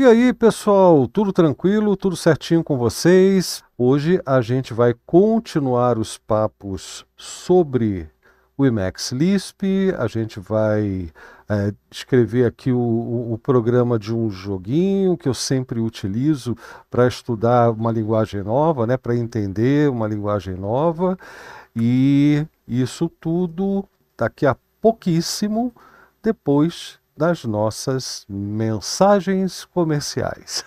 E aí, pessoal, tudo tranquilo, tudo certinho com vocês? Hoje a gente vai continuar os papos sobre o Emacs Lisp, a gente vai é, escrever aqui o, o, o, programa de um joguinho que eu sempre utilizo para estudar uma linguagem nova, né, para entender uma linguagem nova. E isso tudo daqui a pouquíssimo, depois das nossas mensagens comerciais.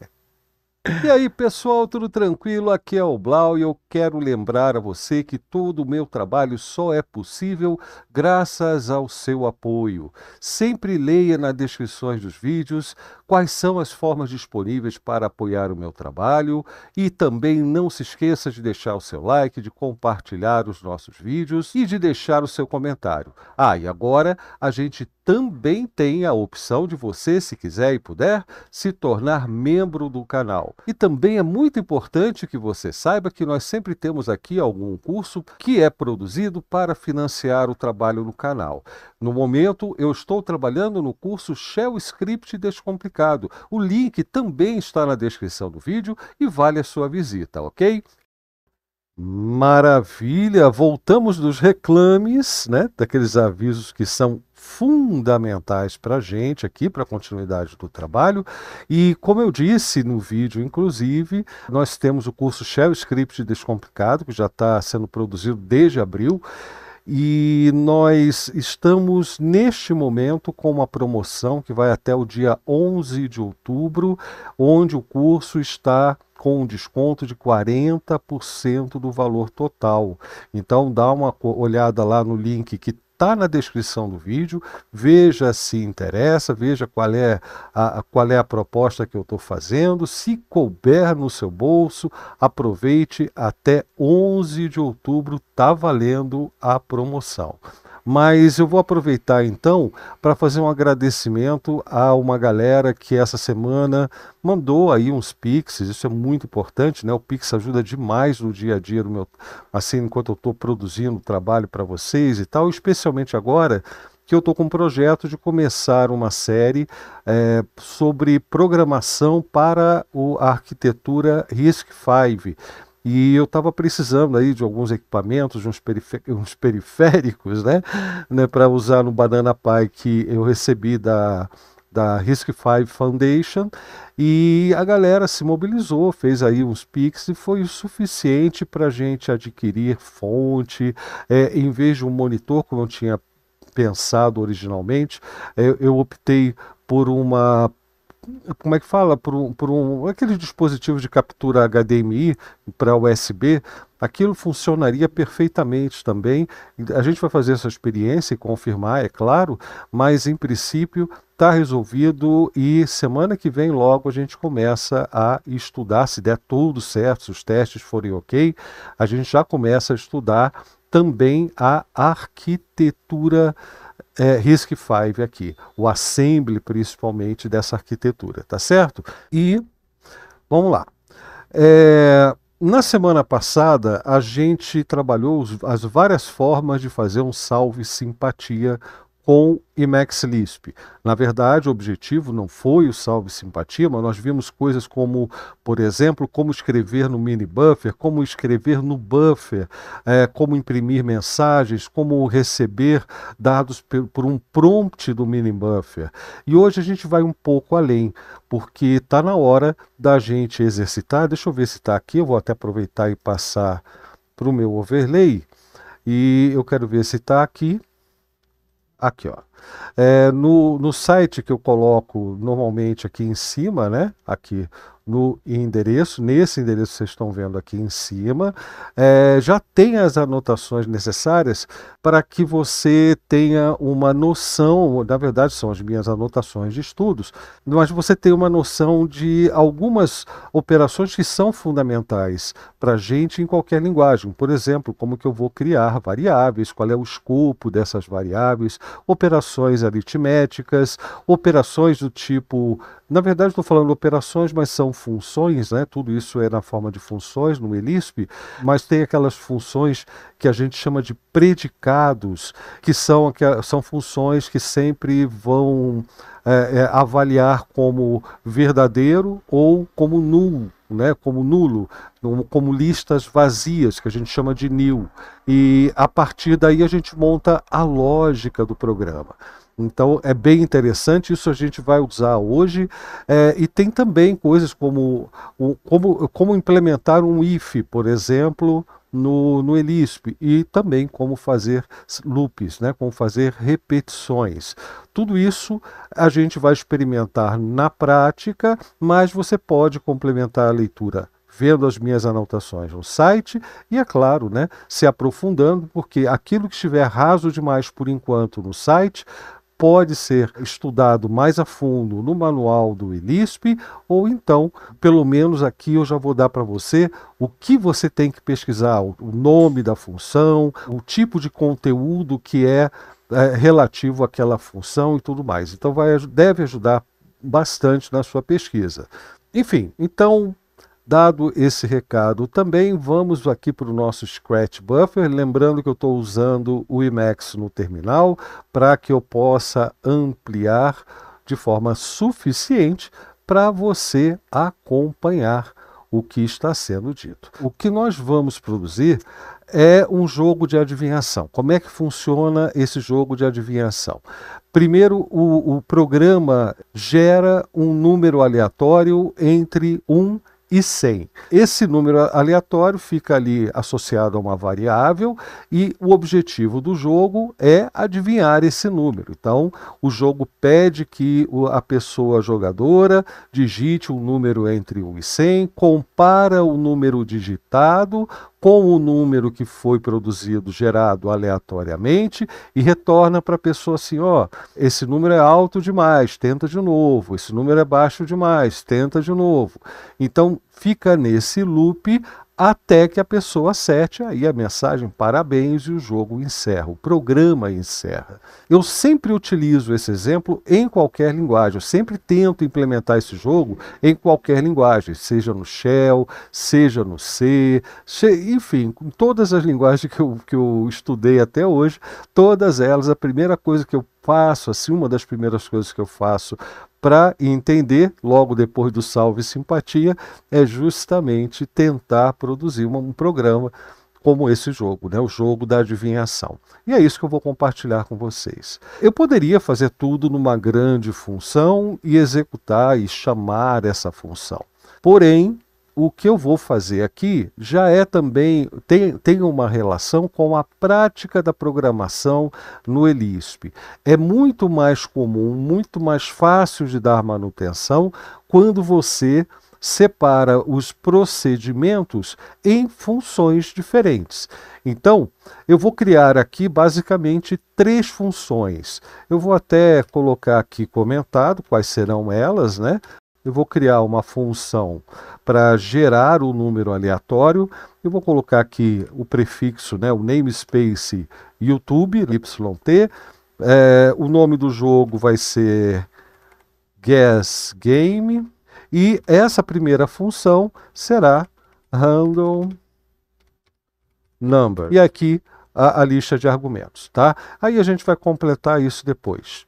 e aí, pessoal, tudo tranquilo? Aqui é o Blau e eu quero lembrar a você que todo o meu trabalho só é possível graças ao seu apoio. Sempre leia nas descrições dos vídeos quais são as formas disponíveis para apoiar o meu trabalho e também não se esqueça de deixar o seu like, de compartilhar os nossos vídeos e de deixar o seu comentário. Ah, e agora a gente também tem a opção de você, se quiser e puder, se tornar membro do canal. E também é muito importante que você saiba que nós sempre temos aqui algum curso que é produzido para financiar o trabalho no canal. No momento, eu estou trabalhando no curso Shell Script Descomplicado. O link também está na descrição do vídeo e vale a sua visita, ok? Maravilha! Voltamos dos reclames, né? Daqueles avisos que são fundamentais para a gente aqui, para a continuidade do trabalho. E como eu disse no vídeo, inclusive, nós temos o curso Shell Script Descomplicado, que já está sendo produzido desde abril. E nós estamos neste momento com uma promoção que vai até o dia 11 de outubro, onde o curso está com um desconto de 40% do valor total. Então dá uma olhada lá no link que Está na descrição do vídeo, veja se interessa, veja qual é a, qual é a proposta que eu estou fazendo. Se couber no seu bolso, aproveite até 11 de outubro, está valendo a promoção. Mas eu vou aproveitar então para fazer um agradecimento a uma galera que essa semana mandou aí uns pix, isso é muito importante, né? O pix ajuda demais no dia a dia no meu assim enquanto eu estou produzindo trabalho para vocês e tal, especialmente agora que eu estou com um projeto de começar uma série é, sobre programação para o, a arquitetura RISC-V. E eu estava precisando aí de alguns equipamentos, de uns, uns periféricos, né, né para usar no Banana pie que eu recebi da, da Risk Five Foundation e a galera se mobilizou, fez aí uns pics e foi o suficiente para a gente adquirir fonte, é, em vez de um monitor como eu tinha pensado originalmente, é, eu optei por uma como é que fala, por um, por um aqueles dispositivos de captura HDMI para USB, aquilo funcionaria perfeitamente também. A gente vai fazer essa experiência e confirmar, é claro, mas em princípio está resolvido e semana que vem logo a gente começa a estudar, se der tudo certo, se os testes forem ok, a gente já começa a estudar também a arquitetura é, RISC-V aqui, o assembly principalmente dessa arquitetura, tá certo? E vamos lá. É, na semana passada, a gente trabalhou as várias formas de fazer um salve simpatia com Emacs Lisp. Na verdade, o objetivo não foi o salve simpatia, mas nós vimos coisas como, por exemplo, como escrever no mini buffer, como escrever no buffer, é, como imprimir mensagens, como receber dados por um prompt do mini buffer. E hoje a gente vai um pouco além, porque está na hora da gente exercitar. Deixa eu ver se está aqui, eu vou até aproveitar e passar para o meu overlay. E eu quero ver se está aqui. Aqui, ó. É, no, no site que eu coloco normalmente aqui em cima, né? Aqui, no endereço, nesse endereço que vocês estão vendo aqui em cima, é, já tem as anotações necessárias para que você tenha uma noção, na verdade são as minhas anotações de estudos, mas você tem uma noção de algumas operações que são fundamentais para a gente em qualquer linguagem. Por exemplo, como que eu vou criar variáveis, qual é o escopo dessas variáveis, operações aritméticas, operações do tipo na verdade, estou falando operações, mas são funções, né? Tudo isso é na forma de funções no ELISP, mas tem aquelas funções que a gente chama de predicados, que são, que são funções que sempre vão é, é, avaliar como verdadeiro ou como nulo, né? Como nulo, como listas vazias, que a gente chama de nil. E a partir daí a gente monta a lógica do programa. Então é bem interessante, isso a gente vai usar hoje. É, e tem também coisas como, como, como implementar um if, por exemplo, no, no Elisp, e também como fazer loops, né, como fazer repetições. Tudo isso a gente vai experimentar na prática, mas você pode complementar a leitura vendo as minhas anotações no site e, é claro, né, se aprofundando, porque aquilo que estiver raso demais por enquanto no site, pode ser estudado mais a fundo no manual do INISP, ou então, pelo menos aqui eu já vou dar para você o que você tem que pesquisar, o nome da função, o tipo de conteúdo que é, é relativo àquela função e tudo mais. Então vai, deve ajudar bastante na sua pesquisa. Enfim, então Dado esse recado, também vamos aqui para o nosso Scratch Buffer, lembrando que eu estou usando o Emacs no terminal para que eu possa ampliar de forma suficiente para você acompanhar o que está sendo dito. O que nós vamos produzir é um jogo de adivinhação. Como é que funciona esse jogo de adivinhação? Primeiro, o, o programa gera um número aleatório entre 1 um e 100. Esse número aleatório fica ali associado a uma variável e o objetivo do jogo é adivinhar esse número. Então, o jogo pede que a pessoa jogadora digite um número entre 1 e 100, compara o número digitado com o número que foi produzido, gerado aleatoriamente, e retorna para a pessoa assim: ó, esse número é alto demais, tenta de novo, esse número é baixo demais, tenta de novo. Então, fica nesse loop até que a pessoa acerte aí a mensagem parabéns e o jogo encerra, o programa encerra. Eu sempre utilizo esse exemplo em qualquer linguagem, eu sempre tento implementar esse jogo em qualquer linguagem, seja no Shell, seja no C, enfim, com todas as linguagens que eu, que eu estudei até hoje, todas elas, a primeira coisa que eu faço, assim, uma das primeiras coisas que eu faço para entender, logo depois do Salve Simpatia, é justamente tentar produzir um programa como esse jogo, né? o jogo da adivinhação. E é isso que eu vou compartilhar com vocês. Eu poderia fazer tudo numa grande função e executar e chamar essa função. Porém, o que eu vou fazer aqui já é também, tem, tem uma relação com a prática da programação no ELISP. É muito mais comum, muito mais fácil de dar manutenção quando você separa os procedimentos em funções diferentes. Então, eu vou criar aqui basicamente três funções. Eu vou até colocar aqui comentado quais serão elas, né? Eu vou criar uma função para gerar o número aleatório. Eu vou colocar aqui o prefixo, né, o namespace YouTube, YT. É, o nome do jogo vai ser Guess Game. E essa primeira função será Random Number. E aqui a, a lista de argumentos, tá? Aí a gente vai completar isso depois.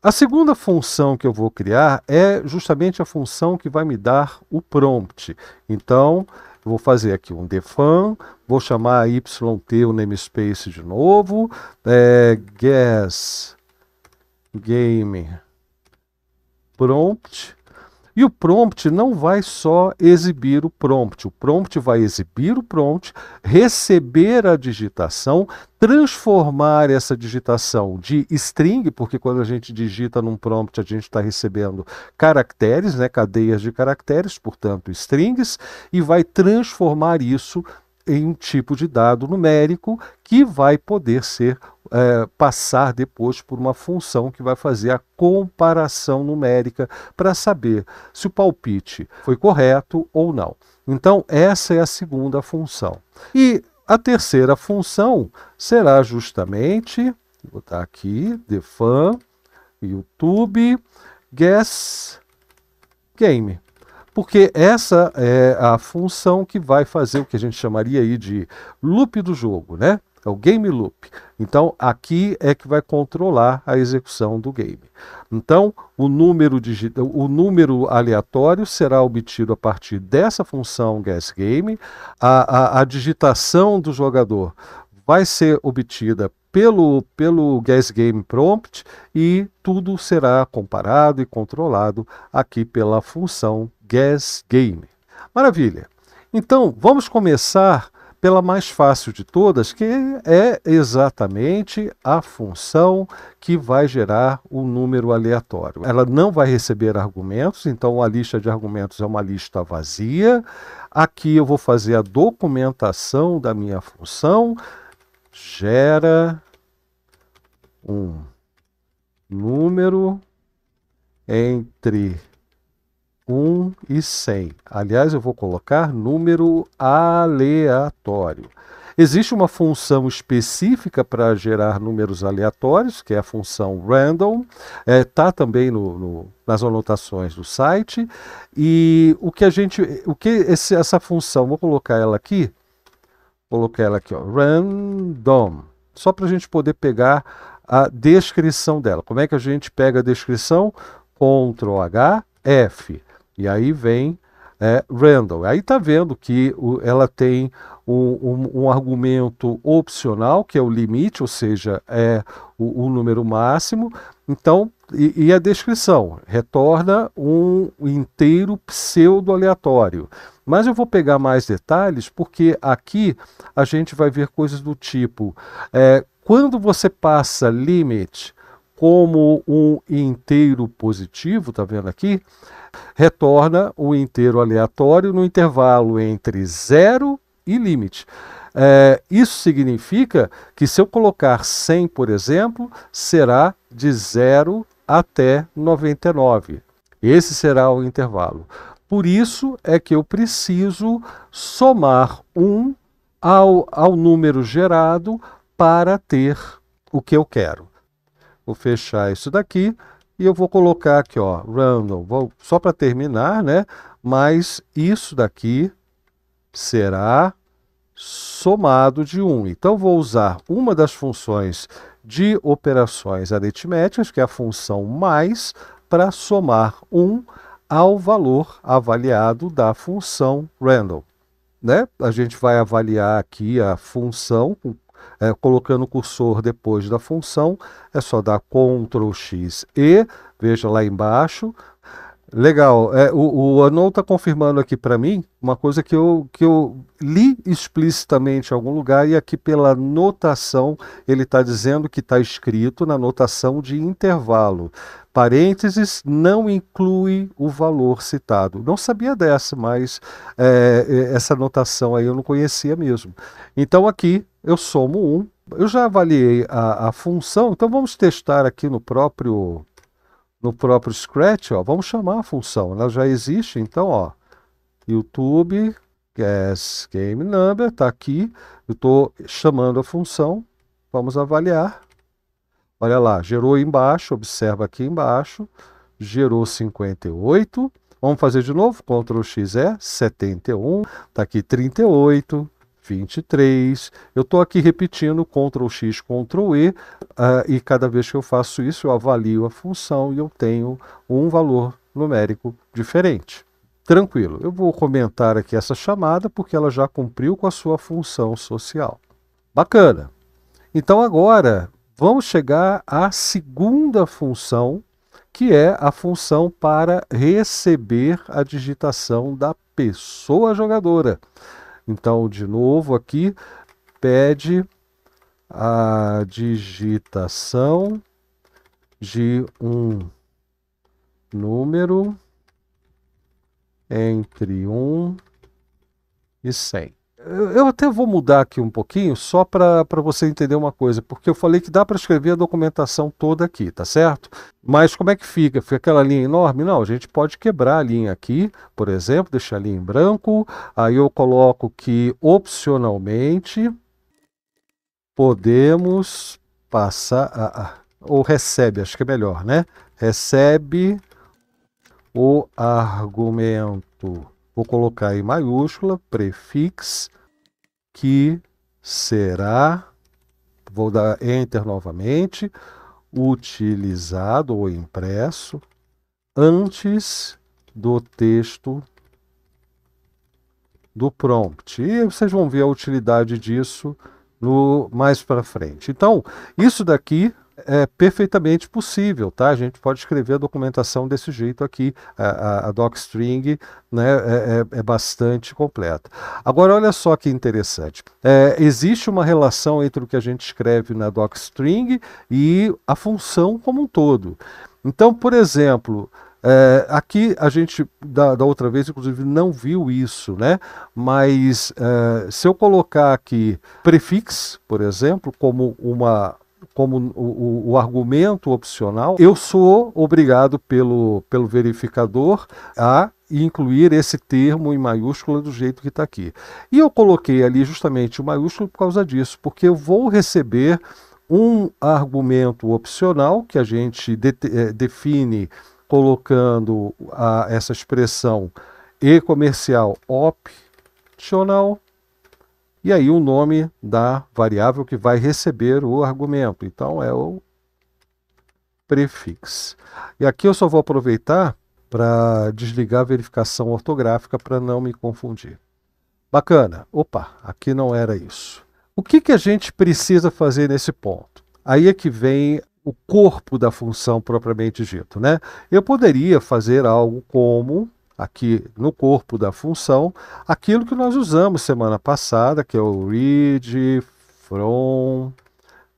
A segunda função que eu vou criar é justamente a função que vai me dar o prompt. Então, vou fazer aqui um defun, vou chamar yt o namespace de novo, é, guess game prompt, e o prompt não vai só exibir o prompt, o prompt vai exibir o prompt, receber a digitação, transformar essa digitação de string, porque quando a gente digita num prompt a gente está recebendo caracteres, né, cadeias de caracteres, portanto strings, e vai transformar isso em um tipo de dado numérico que vai poder ser é, passar depois por uma função que vai fazer a comparação numérica para saber se o palpite foi correto ou não. Então, essa é a segunda função. E a terceira função será justamente, vou botar aqui, defan, YouTube, guess game porque essa é a função que vai fazer o que a gente chamaria aí de loop do jogo, né? É o game loop. Então, aqui é que vai controlar a execução do game. Então, o número, de o número aleatório será obtido a partir dessa função guessGame. A, a, a digitação do jogador vai ser obtida pelo, pelo Gas Game Prompt e tudo será comparado e controlado aqui pela função Guess Game. Maravilha! Então, vamos começar pela mais fácil de todas, que é exatamente a função que vai gerar o um número aleatório. Ela não vai receber argumentos, então a lista de argumentos é uma lista vazia. Aqui eu vou fazer a documentação da minha função, gera um número entre 1 e 100. Aliás, eu vou colocar número aleatório. Existe uma função específica para gerar números aleatórios, que é a função random, está é, tá também no, no, nas anotações do site. E o que a gente. O que esse, essa função, vou colocar ela aqui. Colocar ela aqui, ó, random. Só para a gente poder pegar a descrição dela. Como é que a gente pega a descrição? Ctrl H, F. E aí vem é, Randall. Aí está vendo que o, ela tem um, um, um, argumento opcional, que é o limite, ou seja, é o, o número máximo. Então, e, e, a descrição retorna um inteiro pseudo-aleatório. Mas eu vou pegar mais detalhes, porque aqui a gente vai ver coisas do tipo: é, quando você passa limite como um inteiro positivo, está vendo aqui? retorna o inteiro aleatório no intervalo entre zero e limite. É, isso significa que se eu colocar 100, por exemplo, será de 0 até 99. Esse será o intervalo. Por isso é que eu preciso somar 1 um ao, ao número gerado para ter o que eu quero. Vou fechar isso daqui. E eu vou colocar aqui, ó, random, vou, só para terminar, né? Mas isso daqui será somado de 1. Então, vou usar uma das funções de operações aritméticas, que é a função mais, para somar 1 ao valor avaliado da função random. Né? A gente vai avaliar aqui a função com é, colocando o cursor depois da função, é só dar Ctrl X e, veja lá embaixo. Legal, é, o, o Anon está confirmando aqui para mim uma coisa que eu, que eu li explicitamente em algum lugar e aqui pela notação ele está dizendo que está escrito na notação de intervalo. Parênteses não inclui o valor citado. Não sabia dessa, mas é, é essa notação aí eu não conhecia mesmo. Então aqui eu somo 1. Um. Eu já avaliei a, a, função, então vamos testar aqui no próprio, no próprio Scratch. Ó. Vamos chamar a função, ela já existe, então ó, YouTube guess game number está aqui. Eu estou chamando a função, vamos avaliar. Olha lá, gerou embaixo, observa aqui embaixo, gerou 58. Vamos fazer de novo, Ctrl X é 71, está aqui 38, 23. Eu estou aqui repetindo Ctrl X, Ctrl E, uh, e cada vez que eu faço isso, eu avalio a função e eu tenho um valor numérico diferente. Tranquilo, eu vou comentar aqui essa chamada porque ela já cumpriu com a sua função social. Bacana! Então agora vamos chegar à segunda função, que é a função para receber a digitação da pessoa jogadora. Então, de novo aqui, pede a digitação de um número entre 1 e 100 eu até vou mudar aqui um pouquinho só para você entender uma coisa, porque eu falei que dá para escrever a documentação toda aqui, tá certo? Mas como é que fica? Fica aquela linha enorme? Não, a gente pode quebrar a linha aqui, por exemplo, deixar a linha em branco, aí eu coloco que opcionalmente podemos passar, a, ah, a, ah, ou recebe, acho que é melhor, né? Recebe o argumento vou colocar aí maiúscula, prefix, que será, vou dar enter novamente, utilizado ou impresso antes do texto do prompt. E vocês vão ver a utilidade disso no mais para frente. Então, isso daqui é perfeitamente possível, tá? A gente pode escrever a documentação desse jeito aqui. A, a, a docstring né, é, é, é, bastante completa. Agora, olha só que interessante. É, existe uma relação entre o que a gente escreve na docstring e a função como um todo. Então, por exemplo, é, aqui a gente, da, da, outra vez, inclusive, não viu isso, né? Mas é, se eu colocar aqui prefix, por exemplo, como uma, como o, o, o, argumento opcional, eu sou obrigado pelo, pelo verificador a incluir esse termo em maiúscula do jeito que está aqui. E eu coloquei ali justamente o maiúsculo por causa disso, porque eu vou receber um argumento opcional que a gente de, é, define colocando a, essa expressão e comercial opcional e aí o nome da variável que vai receber o argumento. Então é o prefixo. E aqui eu só vou aproveitar para desligar a verificação ortográfica para não me confundir. Bacana. Opa, aqui não era isso. O que, que a gente precisa fazer nesse ponto? Aí é que vem o corpo da função propriamente dito, né? Eu poderia fazer algo como aqui no corpo da função aquilo que nós usamos semana passada, que é o read from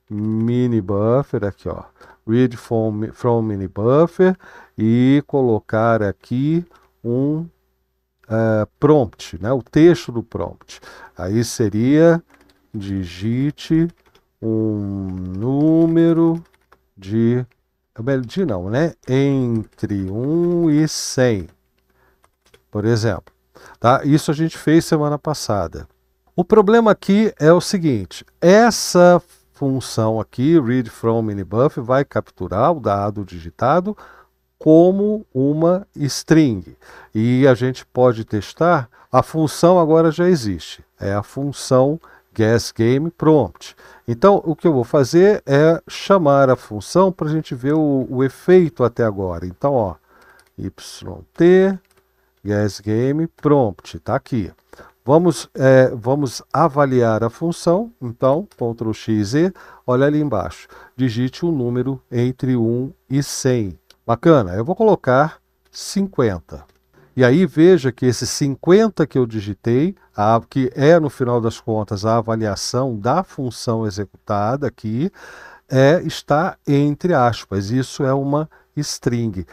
mini buffer aqui, ó. Read from, from mini buffer e colocar aqui um uh, prompt, né? O texto do prompt. Aí seria digite um número de de não, né? Entre 1 e 100 por exemplo. Tá? Isso a gente fez semana passada. O problema aqui é o seguinte: essa função aqui, read from minibuff, vai capturar o dado digitado como uma string. E a gente pode testar, a função agora já existe, é a função guessGamePrompt. Então, o que eu vou fazer é chamar a função para a gente ver o, o efeito até agora. Então, ó, yt Yes Game Prompt, está aqui. Vamos, é, vamos avaliar a função, então, Ctrl X e, olha ali embaixo, digite um número entre 1 e 100. Bacana, eu vou colocar 50. E aí veja que esse 50 que eu digitei, a, que é no final das contas a avaliação da função executada aqui, é, está entre aspas, isso é uma string.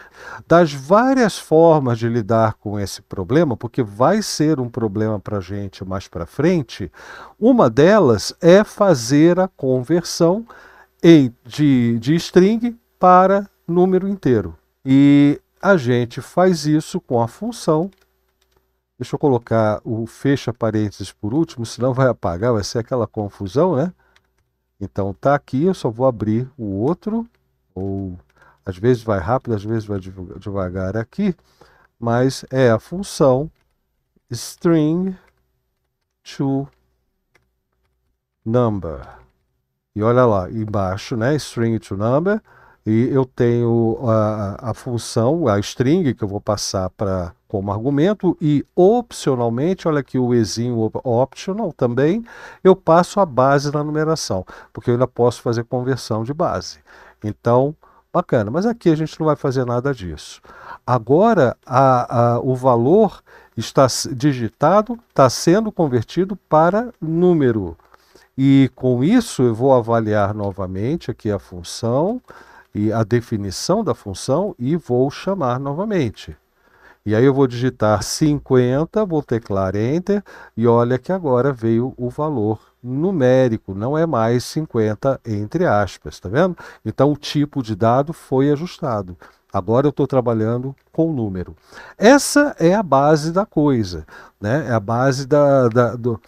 Das várias formas de lidar com esse problema, porque vai ser um problema para a gente mais para frente, uma delas é fazer a conversão em, de, de string para número inteiro. E a gente faz isso com a função. Deixa eu colocar o fecha parênteses por último, senão vai apagar, vai ser aquela confusão, né? Então tá aqui, eu só vou abrir o outro, ou às vezes vai rápido, às vezes vai devagar aqui, mas é a função string to number. E olha lá, embaixo, né? String to number. E eu tenho a, a função, a string que eu vou passar para como argumento e opcionalmente, olha aqui o ezinho optional também, eu passo a base na numeração, porque eu ainda posso fazer conversão de base. Então, Bacana, mas aqui a gente não vai fazer nada disso. Agora a, a, o valor está digitado, está sendo convertido para número. E com isso eu vou avaliar novamente aqui a função e a definição da função e vou chamar novamente. E aí eu vou digitar 50, vou teclar Enter e olha que agora veio o valor numérico, não é mais 50 entre aspas, tá vendo? Então o tipo de dado foi ajustado. Agora eu estou trabalhando com o número. Essa é a base da coisa, né? É a base da, da, do,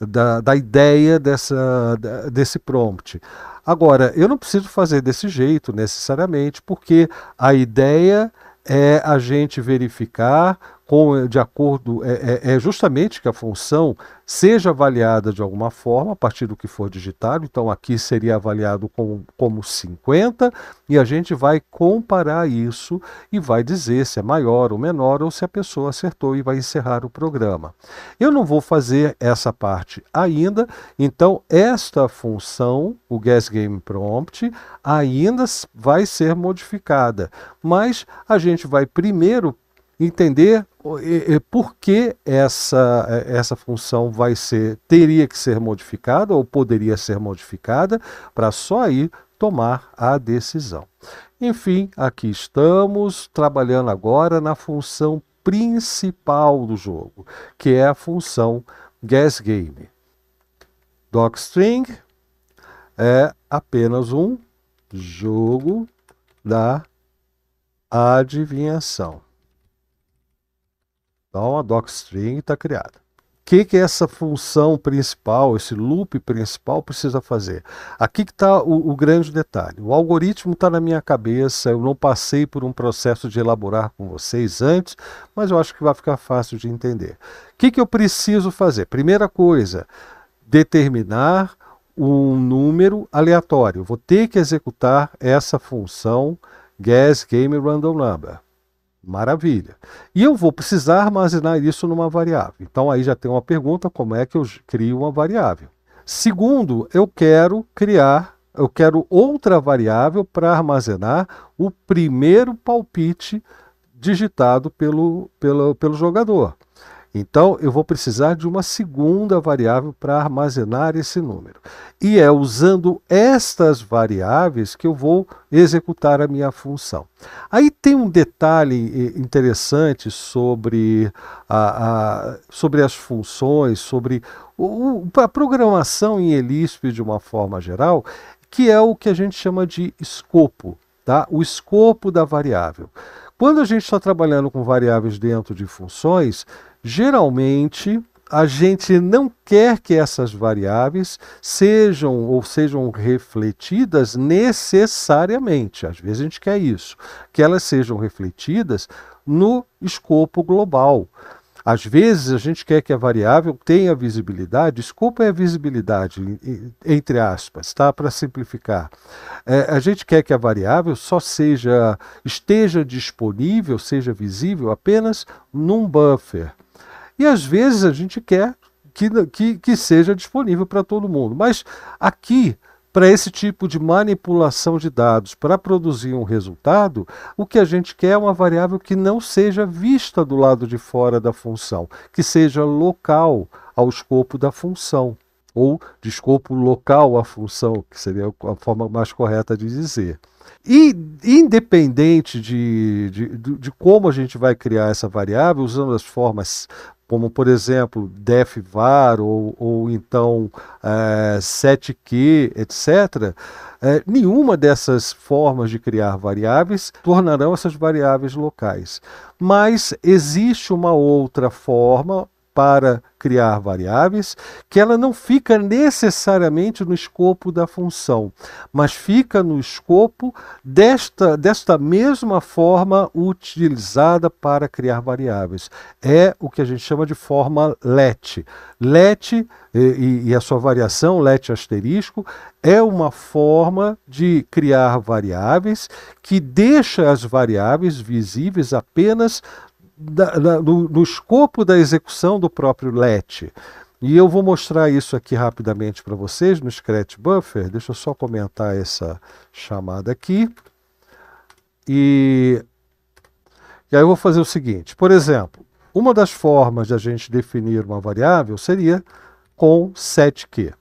da, da ideia dessa, desse prompt. Agora, eu não preciso fazer desse jeito necessariamente, porque a ideia é a gente verificar com, de acordo, é, é, é, justamente que a função seja avaliada de alguma forma, a partir do que for digitado. Então, aqui seria avaliado com como 50, e a gente vai comparar isso e vai dizer se é maior ou menor ou se a pessoa acertou e vai encerrar o programa. Eu não vou fazer essa parte ainda, então, esta função, o Guess Game Prompt, ainda vai ser modificada, mas a gente vai primeiro entender por que essa, é, essa função vai ser, teria que ser modificada ou poderia ser modificada, para só aí tomar a decisão. Enfim, aqui estamos trabalhando agora na função principal do jogo, que é a função guessGame. DocString é apenas um jogo da adivinhação. Então a docstring está criada. O que, que essa função principal, esse loop principal precisa fazer? Aqui que está o, o grande detalhe. O algoritmo está na minha cabeça, eu não passei por um processo de elaborar com vocês antes, mas eu acho que vai ficar fácil de entender. O que, que eu preciso fazer? Primeira coisa, determinar um número aleatório. Vou ter que executar essa função `get_game_random_number`. number. Maravilha. E eu vou precisar armazenar isso numa variável. Então aí já tem uma pergunta, como é que eu crio uma variável? Segundo, eu quero criar, eu quero outra variável para armazenar o primeiro palpite digitado pelo, pelo, pelo jogador. Então, eu vou precisar de uma segunda variável para armazenar esse número. E é usando estas variáveis que eu vou executar a minha função. Aí tem um detalhe eh, interessante sobre, a, a sobre as funções, sobre o, a programação em Elisp de uma forma geral, que é o que a gente chama de escopo, tá? o escopo da variável. Quando a gente está trabalhando com variáveis dentro de funções, geralmente a gente não quer que essas variáveis sejam ou sejam refletidas necessariamente. Às vezes a gente quer isso, que elas sejam refletidas no escopo global. Às vezes a gente quer que a variável tenha visibilidade, escopo é a visibilidade, entre aspas, tá? para simplificar. É, a gente quer que a variável só seja, esteja disponível, seja visível apenas num buffer e às vezes a gente quer que, que, que seja disponível para todo mundo. Mas aqui, para esse tipo de manipulação de dados para produzir um resultado, o que a gente quer é uma variável que não seja vista do lado de fora da função, que seja local ao escopo da função, ou de escopo local à função, que seria a forma mais correta de dizer. E independente de, de, de, como a gente vai criar essa variável, usando as formas como por exemplo DEFVAR ou, ou então é, 7Q, etc., é, nenhuma dessas formas de criar variáveis tornarão essas variáveis locais. Mas existe uma outra forma, para criar variáveis, que ela não fica necessariamente no escopo da função, mas fica no escopo desta, desta mesma forma utilizada para criar variáveis. É o que a gente chama de forma let. Let e, e a sua variação, let asterisco, é uma forma de criar variáveis que deixa as variáveis visíveis apenas da, da, do, do escopo da execução do próprio LET. E eu vou mostrar isso aqui rapidamente para vocês no Scratch Buffer. Deixa eu só comentar essa chamada aqui. E, e aí eu vou fazer o seguinte. Por exemplo, uma das formas de a gente definir uma variável seria com setq.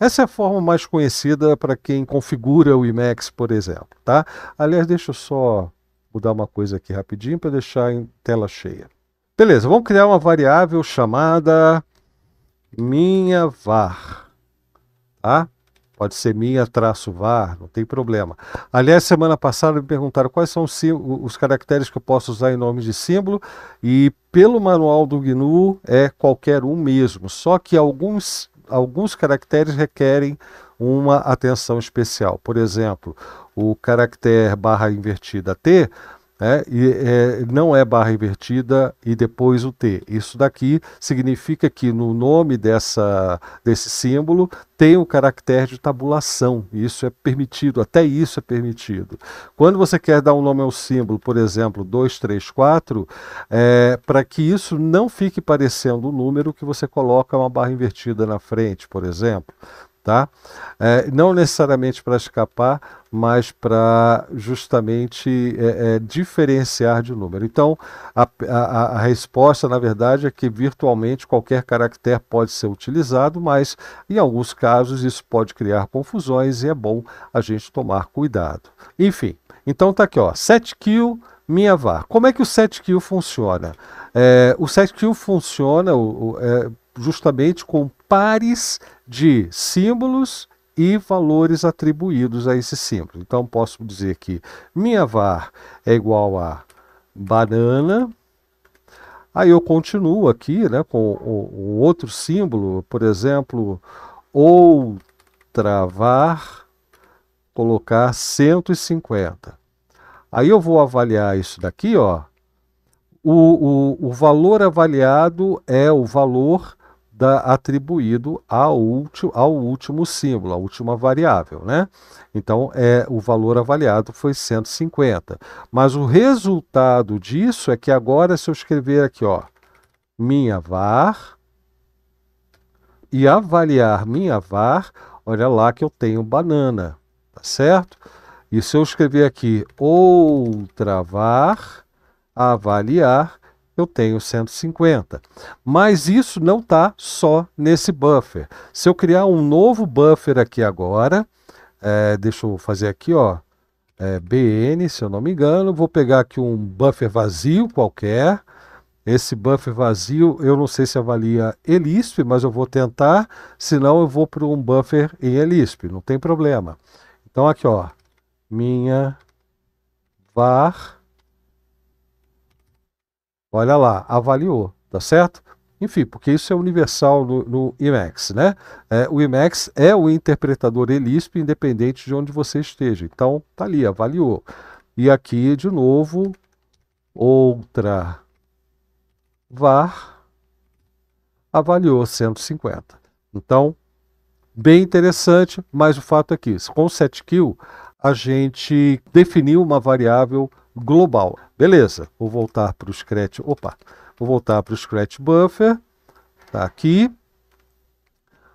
Essa é a forma mais conhecida para quem configura o Emacs, por exemplo. Tá? Aliás, deixa eu só mudar uma coisa aqui rapidinho para deixar em tela cheia. Beleza, vamos criar uma variável chamada minha var, tá? Pode ser minha var, não tem problema. Aliás, semana passada me perguntaram quais são os, os caracteres que eu posso usar em nome de símbolo e pelo manual do GNU é qualquer um mesmo, só que alguns alguns caracteres requerem uma atenção especial. Por exemplo, o caractere barra invertida T né, e, é, não é barra invertida e depois o T. Isso daqui significa que no nome dessa, desse símbolo tem o caractere de tabulação. Isso é permitido, até isso é permitido. Quando você quer dar um nome ao símbolo, por exemplo, 234, é, para que isso não fique parecendo um número que você coloca uma barra invertida na frente, por exemplo tá? É, não necessariamente para escapar, mas para justamente é, é, diferenciar de número. Então, a, a, a, resposta, na verdade, é que virtualmente qualquer caractere pode ser utilizado, mas em alguns casos isso pode criar confusões e é bom a gente tomar cuidado. Enfim, então tá aqui, ó, 7kill, minha var. Como é que o 7kill funciona? É, o 7kill funciona o, o, é, justamente com pares de símbolos e valores atribuídos a esse símbolo. Então posso dizer que minha var é igual a banana. Aí eu continuo aqui, né, com o outro símbolo, por exemplo, outra var, colocar 150. Aí eu vou avaliar isso daqui, ó. O, o, o valor avaliado é o valor da, atribuído ao, ao último símbolo, à última variável. Né? Então, é, o valor avaliado foi 150. Mas o resultado disso é que agora, se eu escrever aqui, ó, minha var e avaliar minha var, olha lá que eu tenho banana, tá certo? E se eu escrever aqui outra var, avaliar, eu tenho 150. Mas isso não está só nesse buffer. Se eu criar um novo buffer aqui agora, é, deixa eu fazer aqui, ó, é, BN, se eu não me engano, vou pegar aqui um buffer vazio qualquer. Esse buffer vazio, eu não sei se avalia ELISP, mas eu vou tentar, senão eu vou para um buffer em ELISP, não tem problema. Então aqui, ó, minha var Olha lá, avaliou, tá certo? Enfim, porque isso é universal no, no né? É, o Emacs é o interpretador ELISP, independente de onde você esteja. Então, tá ali, avaliou. E aqui, de novo, outra VAR avaliou 150. Então, bem interessante, mas o fato é que com o SetKill a gente definiu uma variável global. Beleza, vou voltar para o Scratch. Opa, vou voltar para o Scratch Buffer. Tá aqui.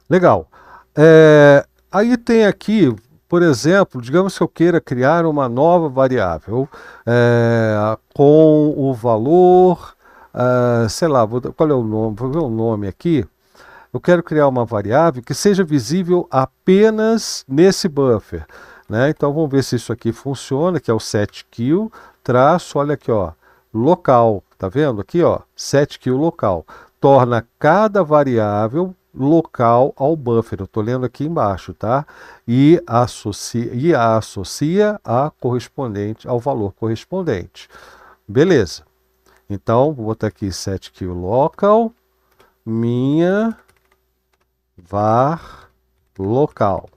Legal. É, aí tem aqui, por exemplo, digamos que eu queira criar uma nova variável é, com o valor, é, sei lá, vou, qual é o nome? Vou ver o nome aqui. Eu quero criar uma variável que seja visível apenas nesse buffer. Né? Então vamos ver se isso aqui funciona, que é o setKill traço, olha aqui, ó, local, tá vendo? Aqui, ó, que o local. Torna cada variável local ao buffer. Eu tô lendo aqui embaixo, tá? E associa, e a associa a correspondente ao valor correspondente. Beleza. Então, vou botar aqui set o local minha var local.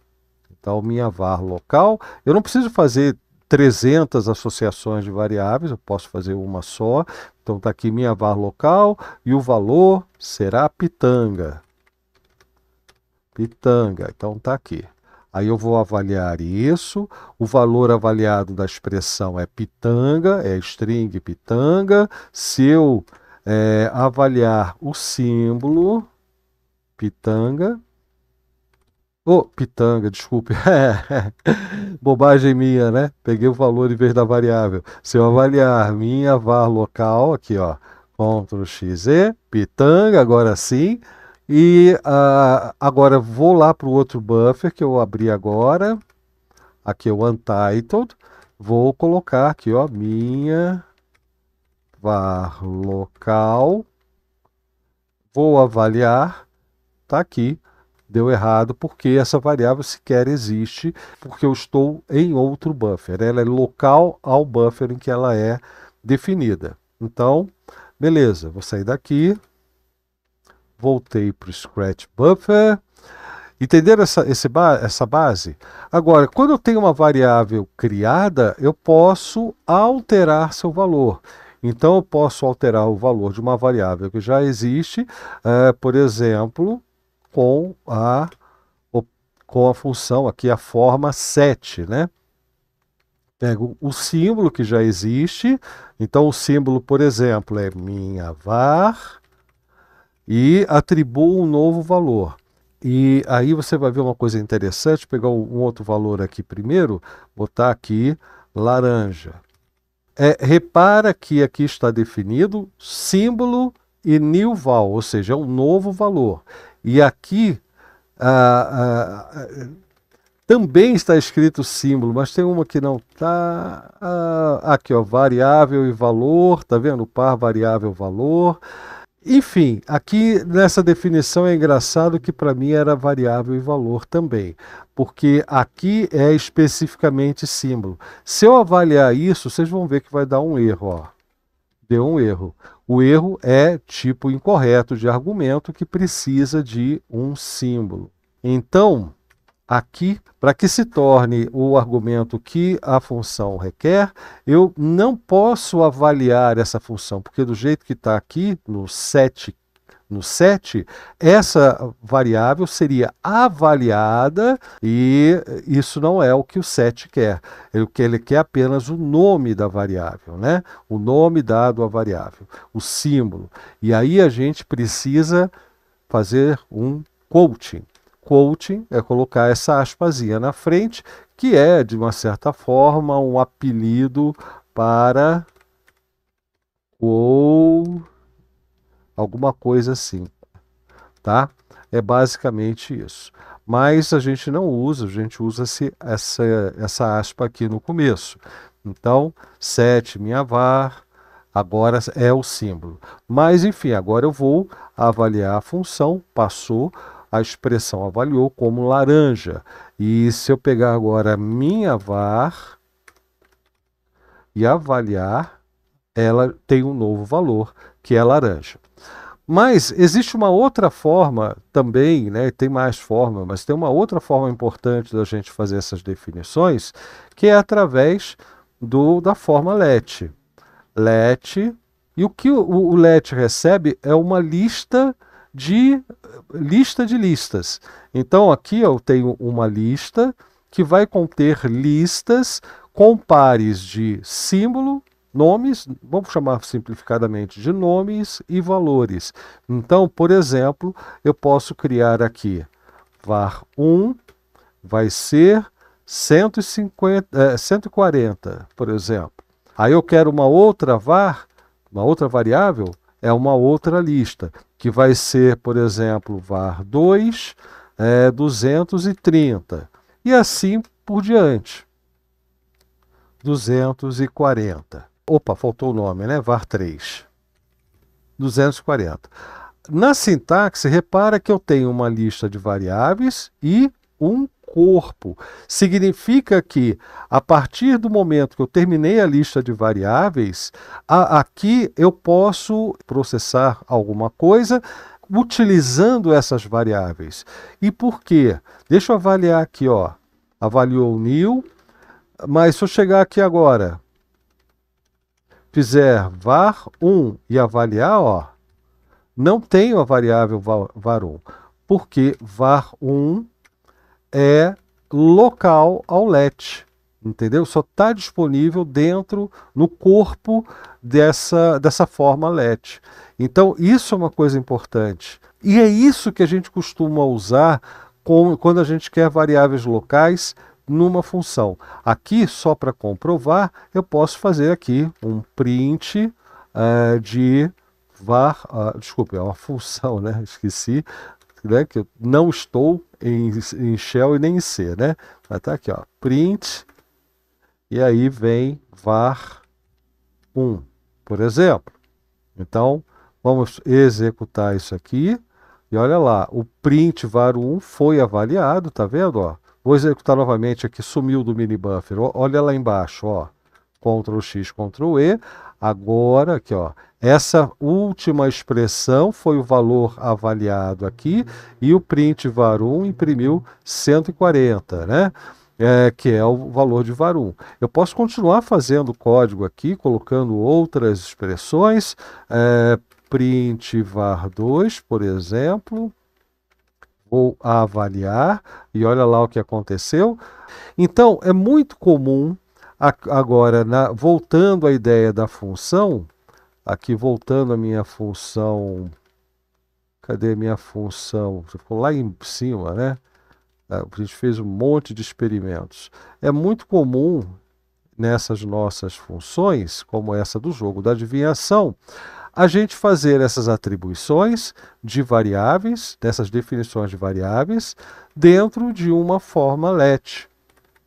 Então, minha var local, eu não preciso fazer 300 associações de variáveis, eu posso fazer uma só. Então está aqui minha var local e o valor será pitanga. Pitanga, então está aqui. Aí eu vou avaliar isso. O valor avaliado da expressão é pitanga, é string pitanga. Se eu é, avaliar o símbolo pitanga, Ô, oh, pitanga, desculpe. É, bobagem minha, né? Peguei o valor em vez da variável. Se eu avaliar minha var local, aqui ó, Ctrl XE, pitanga, agora sim. E uh, agora vou lá para o outro buffer que eu abri agora. Aqui é o Untitled. Vou colocar aqui, ó, minha var local. Vou avaliar. Está aqui deu errado, porque essa variável sequer existe, porque eu estou em outro buffer. Ela é local ao buffer em que ela é definida. Então, beleza, vou sair daqui, voltei para o Scratch Buffer. Entenderam essa, esse, essa base? Agora, quando eu tenho uma variável criada, eu posso alterar seu valor. Então, eu posso alterar o valor de uma variável que já existe. Uh, por exemplo, com a, com a função aqui, a forma 7, né? Pego o símbolo que já existe, então o símbolo, por exemplo, é minha var e atribuo um novo valor. E aí você vai ver uma coisa interessante, pegar um outro valor aqui primeiro, botar aqui laranja. É, repara que aqui está definido símbolo e new val, ou seja, é um novo valor. E aqui ah, ah, também está escrito símbolo, mas tem uma que não está. Ah, aqui, ó, variável e valor, tá vendo? Par, variável, valor. Enfim, aqui nessa definição é engraçado que para mim era variável e valor também, porque aqui é especificamente símbolo. Se eu avaliar isso, vocês vão ver que vai dar um erro, ó deu um erro. O erro é tipo incorreto de argumento que precisa de um símbolo. Então, aqui, para que se torne o argumento que a função requer, eu não posso avaliar essa função, porque do jeito que está aqui, no set no 7, essa variável seria avaliada e isso não é o que o 7 quer. O que ele quer apenas o nome da variável, né? O nome dado à variável, o símbolo. E aí a gente precisa fazer um quoting. Quoting é colocar essa aspasinha na frente, que é, de uma certa forma, um apelido para o alguma coisa assim, tá? É basicamente isso. Mas a gente não usa, a gente usa -se essa, essa aspa aqui no começo. Então, set minha var, agora é o símbolo. Mas, enfim, agora eu vou avaliar a função, passou, a expressão avaliou como laranja. E se eu pegar agora minha var e avaliar, ela tem um novo valor, que é laranja. Mas existe uma outra forma também, né? tem mais forma, mas tem uma outra forma importante da gente fazer essas definições, que é através do, da forma LET. LET, e o que o, o LET recebe é uma lista de lista de listas. Então aqui eu tenho uma lista que vai conter listas com pares de símbolo nomes, vamos chamar simplificadamente de nomes e valores. Então, por exemplo, eu posso criar aqui var1 vai ser 150, eh, 140, por exemplo. Aí eu quero uma outra var, uma outra variável, é uma outra lista, que vai ser, por exemplo, var2 eh, 230. E assim por diante. 240 opa, faltou o nome, né? VAR 3. 240. Na sintaxe, repara que eu tenho uma lista de variáveis e um corpo. Significa que, a partir do momento que eu terminei a lista de variáveis, a, aqui eu posso processar alguma coisa utilizando essas variáveis. E por quê? Deixa eu avaliar aqui, ó. Avaliou o new, mas se eu chegar aqui agora, fizer var 1 e avaliar, ó, não tenho a variável var 1, porque var 1 é local ao let, entendeu? Só está disponível dentro, no corpo dessa, dessa forma let. Então, isso é uma coisa importante. E é isso que a gente costuma usar com, quando a gente quer variáveis locais numa função. Aqui, só para comprovar, eu posso fazer aqui um print uh, de var, uh, ah, desculpa, é uma função, né? Esqueci, né? Que eu não estou em, em shell e nem em C, né? Mas tá aqui, ó, print, e aí vem var1, por exemplo. Então, vamos executar isso aqui. E olha lá, o print var1 foi avaliado, tá vendo? Ó, Vou executar novamente aqui, sumiu do mini buffer. Olha lá embaixo, ó. Ctrl X, Ctrl E. Agora, aqui, ó. Essa última expressão foi o valor avaliado aqui e o print var1 imprimiu 140, né? É, que é o valor de var1. Eu posso continuar fazendo código aqui, colocando outras expressões, é, print var2, por exemplo, ou a avaliar, e olha lá o que aconteceu. Então, é muito comum, agora, na, voltando à ideia da função, aqui voltando à minha função. Cadê minha função? Ficou lá em cima, né? Ah, a gente fez um monte de experimentos. É muito comum nessas nossas funções, como essa do jogo da adivinhação, a gente fazer essas atribuições de variáveis, dessas definições de variáveis, dentro de uma forma let.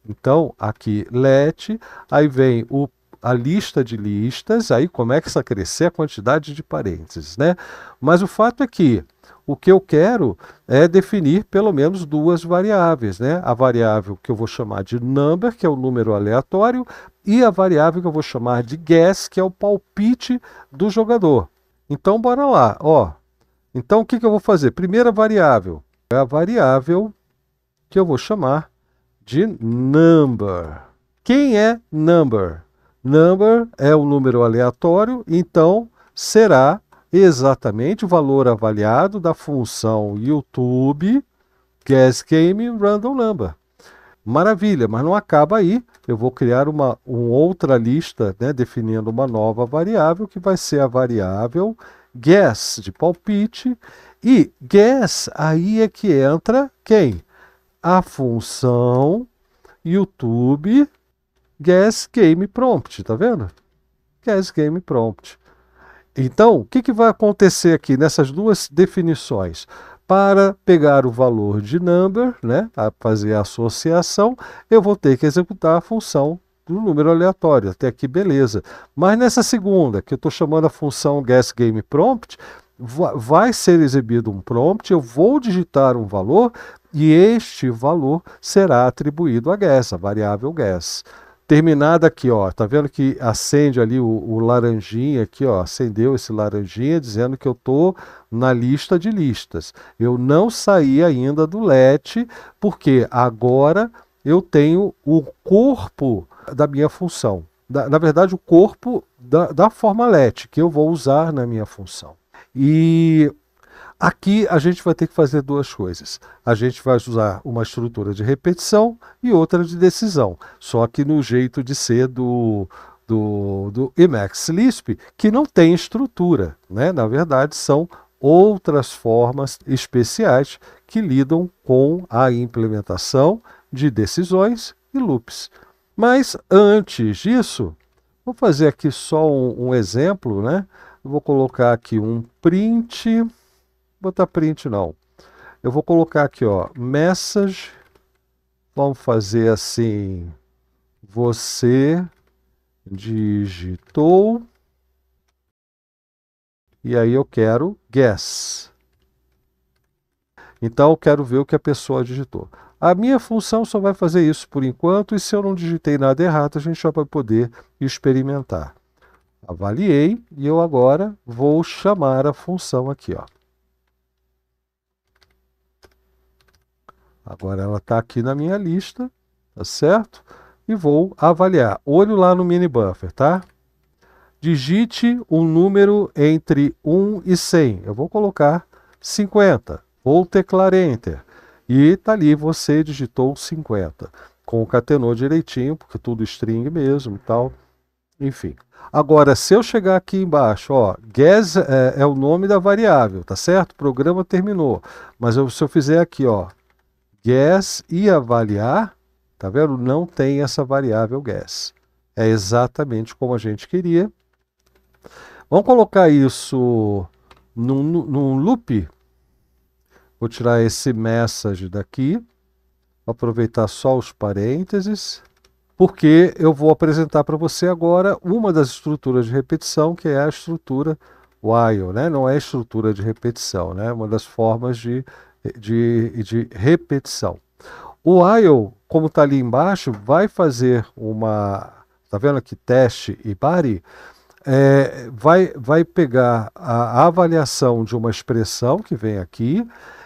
Então, aqui let, aí vem o, a lista de listas, aí começa a crescer a quantidade de parênteses, né? Mas o fato é que o que eu quero é definir pelo menos duas variáveis, né? A variável que eu vou chamar de number, que é o número aleatório, e a variável que eu vou chamar de guess, que é o palpite do jogador. Então bora lá, ó. Então o que, que eu vou fazer? Primeira variável é a variável que eu vou chamar de number. Quem é number? Number é um número aleatório, então será exatamente o valor avaliado da função YouTube Guess Game Random Number. Maravilha, mas não acaba aí. Eu vou criar uma, uma outra lista, né, definindo uma nova variável, que vai ser a variável guess, de palpite. E guess, aí é que entra quem? A função YouTube guess game prompt, tá vendo? Guess game prompt. Então, o que, que vai acontecer aqui nessas duas definições? Para pegar o valor de number, né, a fazer a associação, eu vou ter que executar a função do número aleatório. Até aqui, beleza. Mas nessa segunda, que eu estou chamando a função guessGamePrompt, vai ser exibido um prompt, eu vou digitar um valor e este valor será atribuído a guess, a variável guess terminada aqui, ó, tá vendo que acende ali o, o, laranjinha aqui, ó, acendeu esse laranjinha dizendo que eu tô na lista de listas. Eu não saí ainda do LET, porque agora eu tenho o corpo da minha função. Da, na verdade, o corpo da, da forma LET, que eu vou usar na minha função. E Aqui a gente vai ter que fazer duas coisas. A gente vai usar uma estrutura de repetição e outra de decisão, só que no jeito de ser do, do, do Emacs Lisp, que não tem estrutura. Né? Na verdade, são outras formas especiais que lidam com a implementação de decisões e loops. Mas antes disso, vou fazer aqui só um, um exemplo, né? Vou colocar aqui um print botar print não. Eu vou colocar aqui, ó, message. Vamos fazer assim. Você digitou. E aí eu quero guess. Então eu quero ver o que a pessoa digitou. A minha função só vai fazer isso por enquanto, e se eu não digitei nada errado, a gente já vai poder experimentar. Avaliei e eu agora vou chamar a função aqui, ó. Agora ela está aqui na minha lista, tá certo? E vou avaliar. Olho lá no mini buffer, tá? Digite um número entre 1 e 100. Eu vou colocar 50. Vou teclar Enter. E tá ali, você digitou 50. Concatenou direitinho, porque tudo string mesmo e tal. Enfim. Agora, se eu chegar aqui embaixo, ó, guess é, é o nome da variável, tá certo? O programa terminou. Mas eu, se eu fizer aqui, ó, Guess e avaliar, tá vendo? Não tem essa variável guess. É exatamente como a gente queria. Vamos colocar isso num, num loop. Vou tirar esse message daqui. Vou aproveitar só os parênteses. Porque eu vou apresentar para você agora uma das estruturas de repetição, que é a estrutura while, né? Não é estrutura de repetição, né? Uma das formas de de, de repetição. O while, como está ali embaixo, vai fazer uma. Está vendo aqui teste e pare? É, vai, vai pegar a avaliação de uma expressão que vem aqui.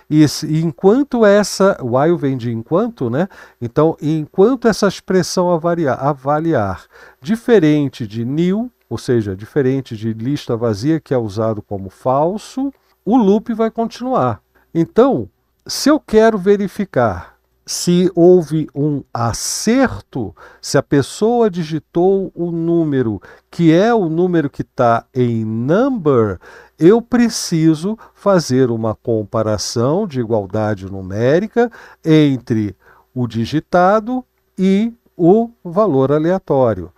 E, e enquanto essa, while vem de enquanto, né? Então, enquanto essa expressão avaliar, avaliar diferente de new, ou seja, diferente de lista vazia, que é usado como falso, o loop vai continuar. Então, se eu quero verificar se houve um acerto, se a pessoa digitou o número que é o número que está em number, eu preciso fazer uma comparação de igualdade numérica entre o digitado e o valor aleatório.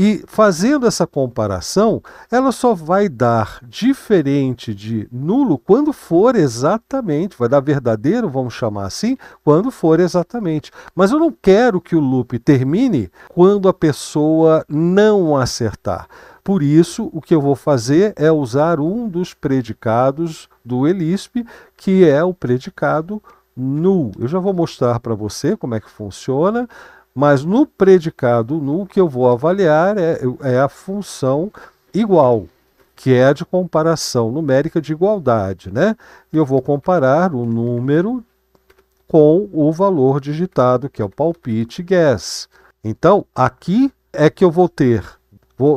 E fazendo essa comparação, ela só vai dar diferente de nulo quando for exatamente, vai dar verdadeiro, vamos chamar assim, quando for exatamente. Mas eu não quero que o loop termine quando a pessoa não acertar. Por isso, o que eu vou fazer é usar um dos predicados do ELISP, que é o predicado null. Eu já vou mostrar para você como é que funciona. Mas no predicado nu, o que eu vou avaliar é, é a função igual, que é a de comparação numérica de igualdade. Né? Eu vou comparar o número com o valor digitado, que é o palpite guess. Então, aqui é que eu vou ter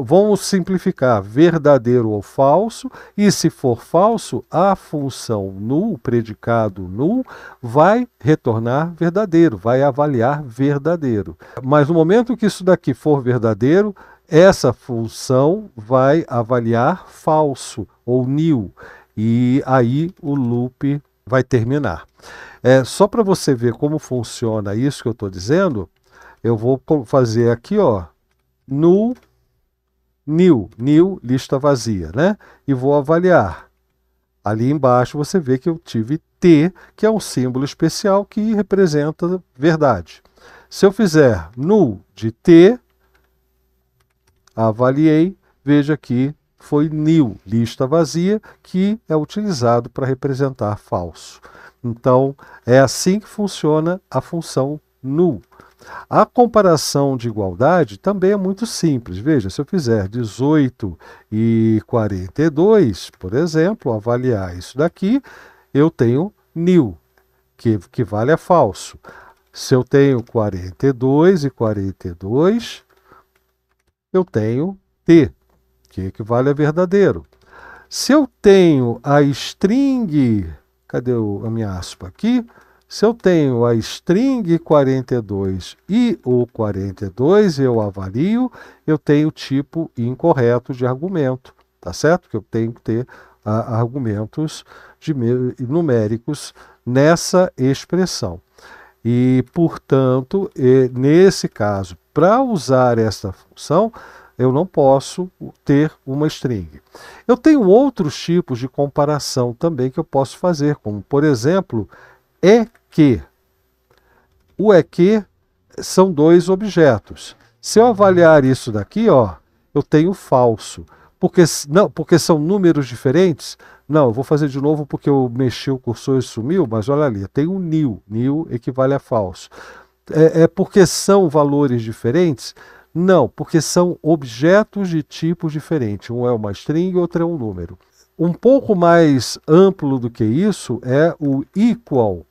Vamos simplificar verdadeiro ou falso, e se for falso, a função null, predicado null, vai retornar verdadeiro, vai avaliar verdadeiro. Mas no momento que isso daqui for verdadeiro, essa função vai avaliar falso ou nil, e aí o loop vai terminar. É, só para você ver como funciona isso que eu estou dizendo, eu vou fazer aqui, ó, null new, new, lista vazia, né? E vou avaliar. Ali embaixo você vê que eu tive T, que é um símbolo especial que representa verdade. Se eu fizer null de T, avaliei, veja que foi nil, lista vazia, que é utilizado para representar falso. Então, é assim que funciona a função null. A comparação de igualdade também é muito simples. Veja, se eu fizer 18 e 42, por exemplo, avaliar isso daqui, eu tenho nil, que, que vale a falso. Se eu tenho 42 e 42, eu tenho T, que equivale a verdadeiro. Se eu tenho a string, cadê a minha aspa aqui? Se eu tenho a string 42 e o 42, eu avalio, eu tenho tipo incorreto de argumento, tá certo? Que eu tenho que ter ah, argumentos de, numéricos nessa expressão. E, portanto, nesse caso, para usar esta função, eu não posso ter uma string. Eu tenho outros tipos de comparação também que eu posso fazer, como, por exemplo, é que. O é que são dois objetos. Se eu avaliar isso daqui, ó, eu tenho falso. Porque, não, porque são números diferentes? Não, eu vou fazer de novo porque eu mexi o cursor e sumiu, mas olha ali, tem um nil, nil equivale a falso. É, é porque são valores diferentes? Não, porque são objetos de tipos diferentes. Um é uma string, outro é um número. Um pouco mais amplo do que isso é o equal,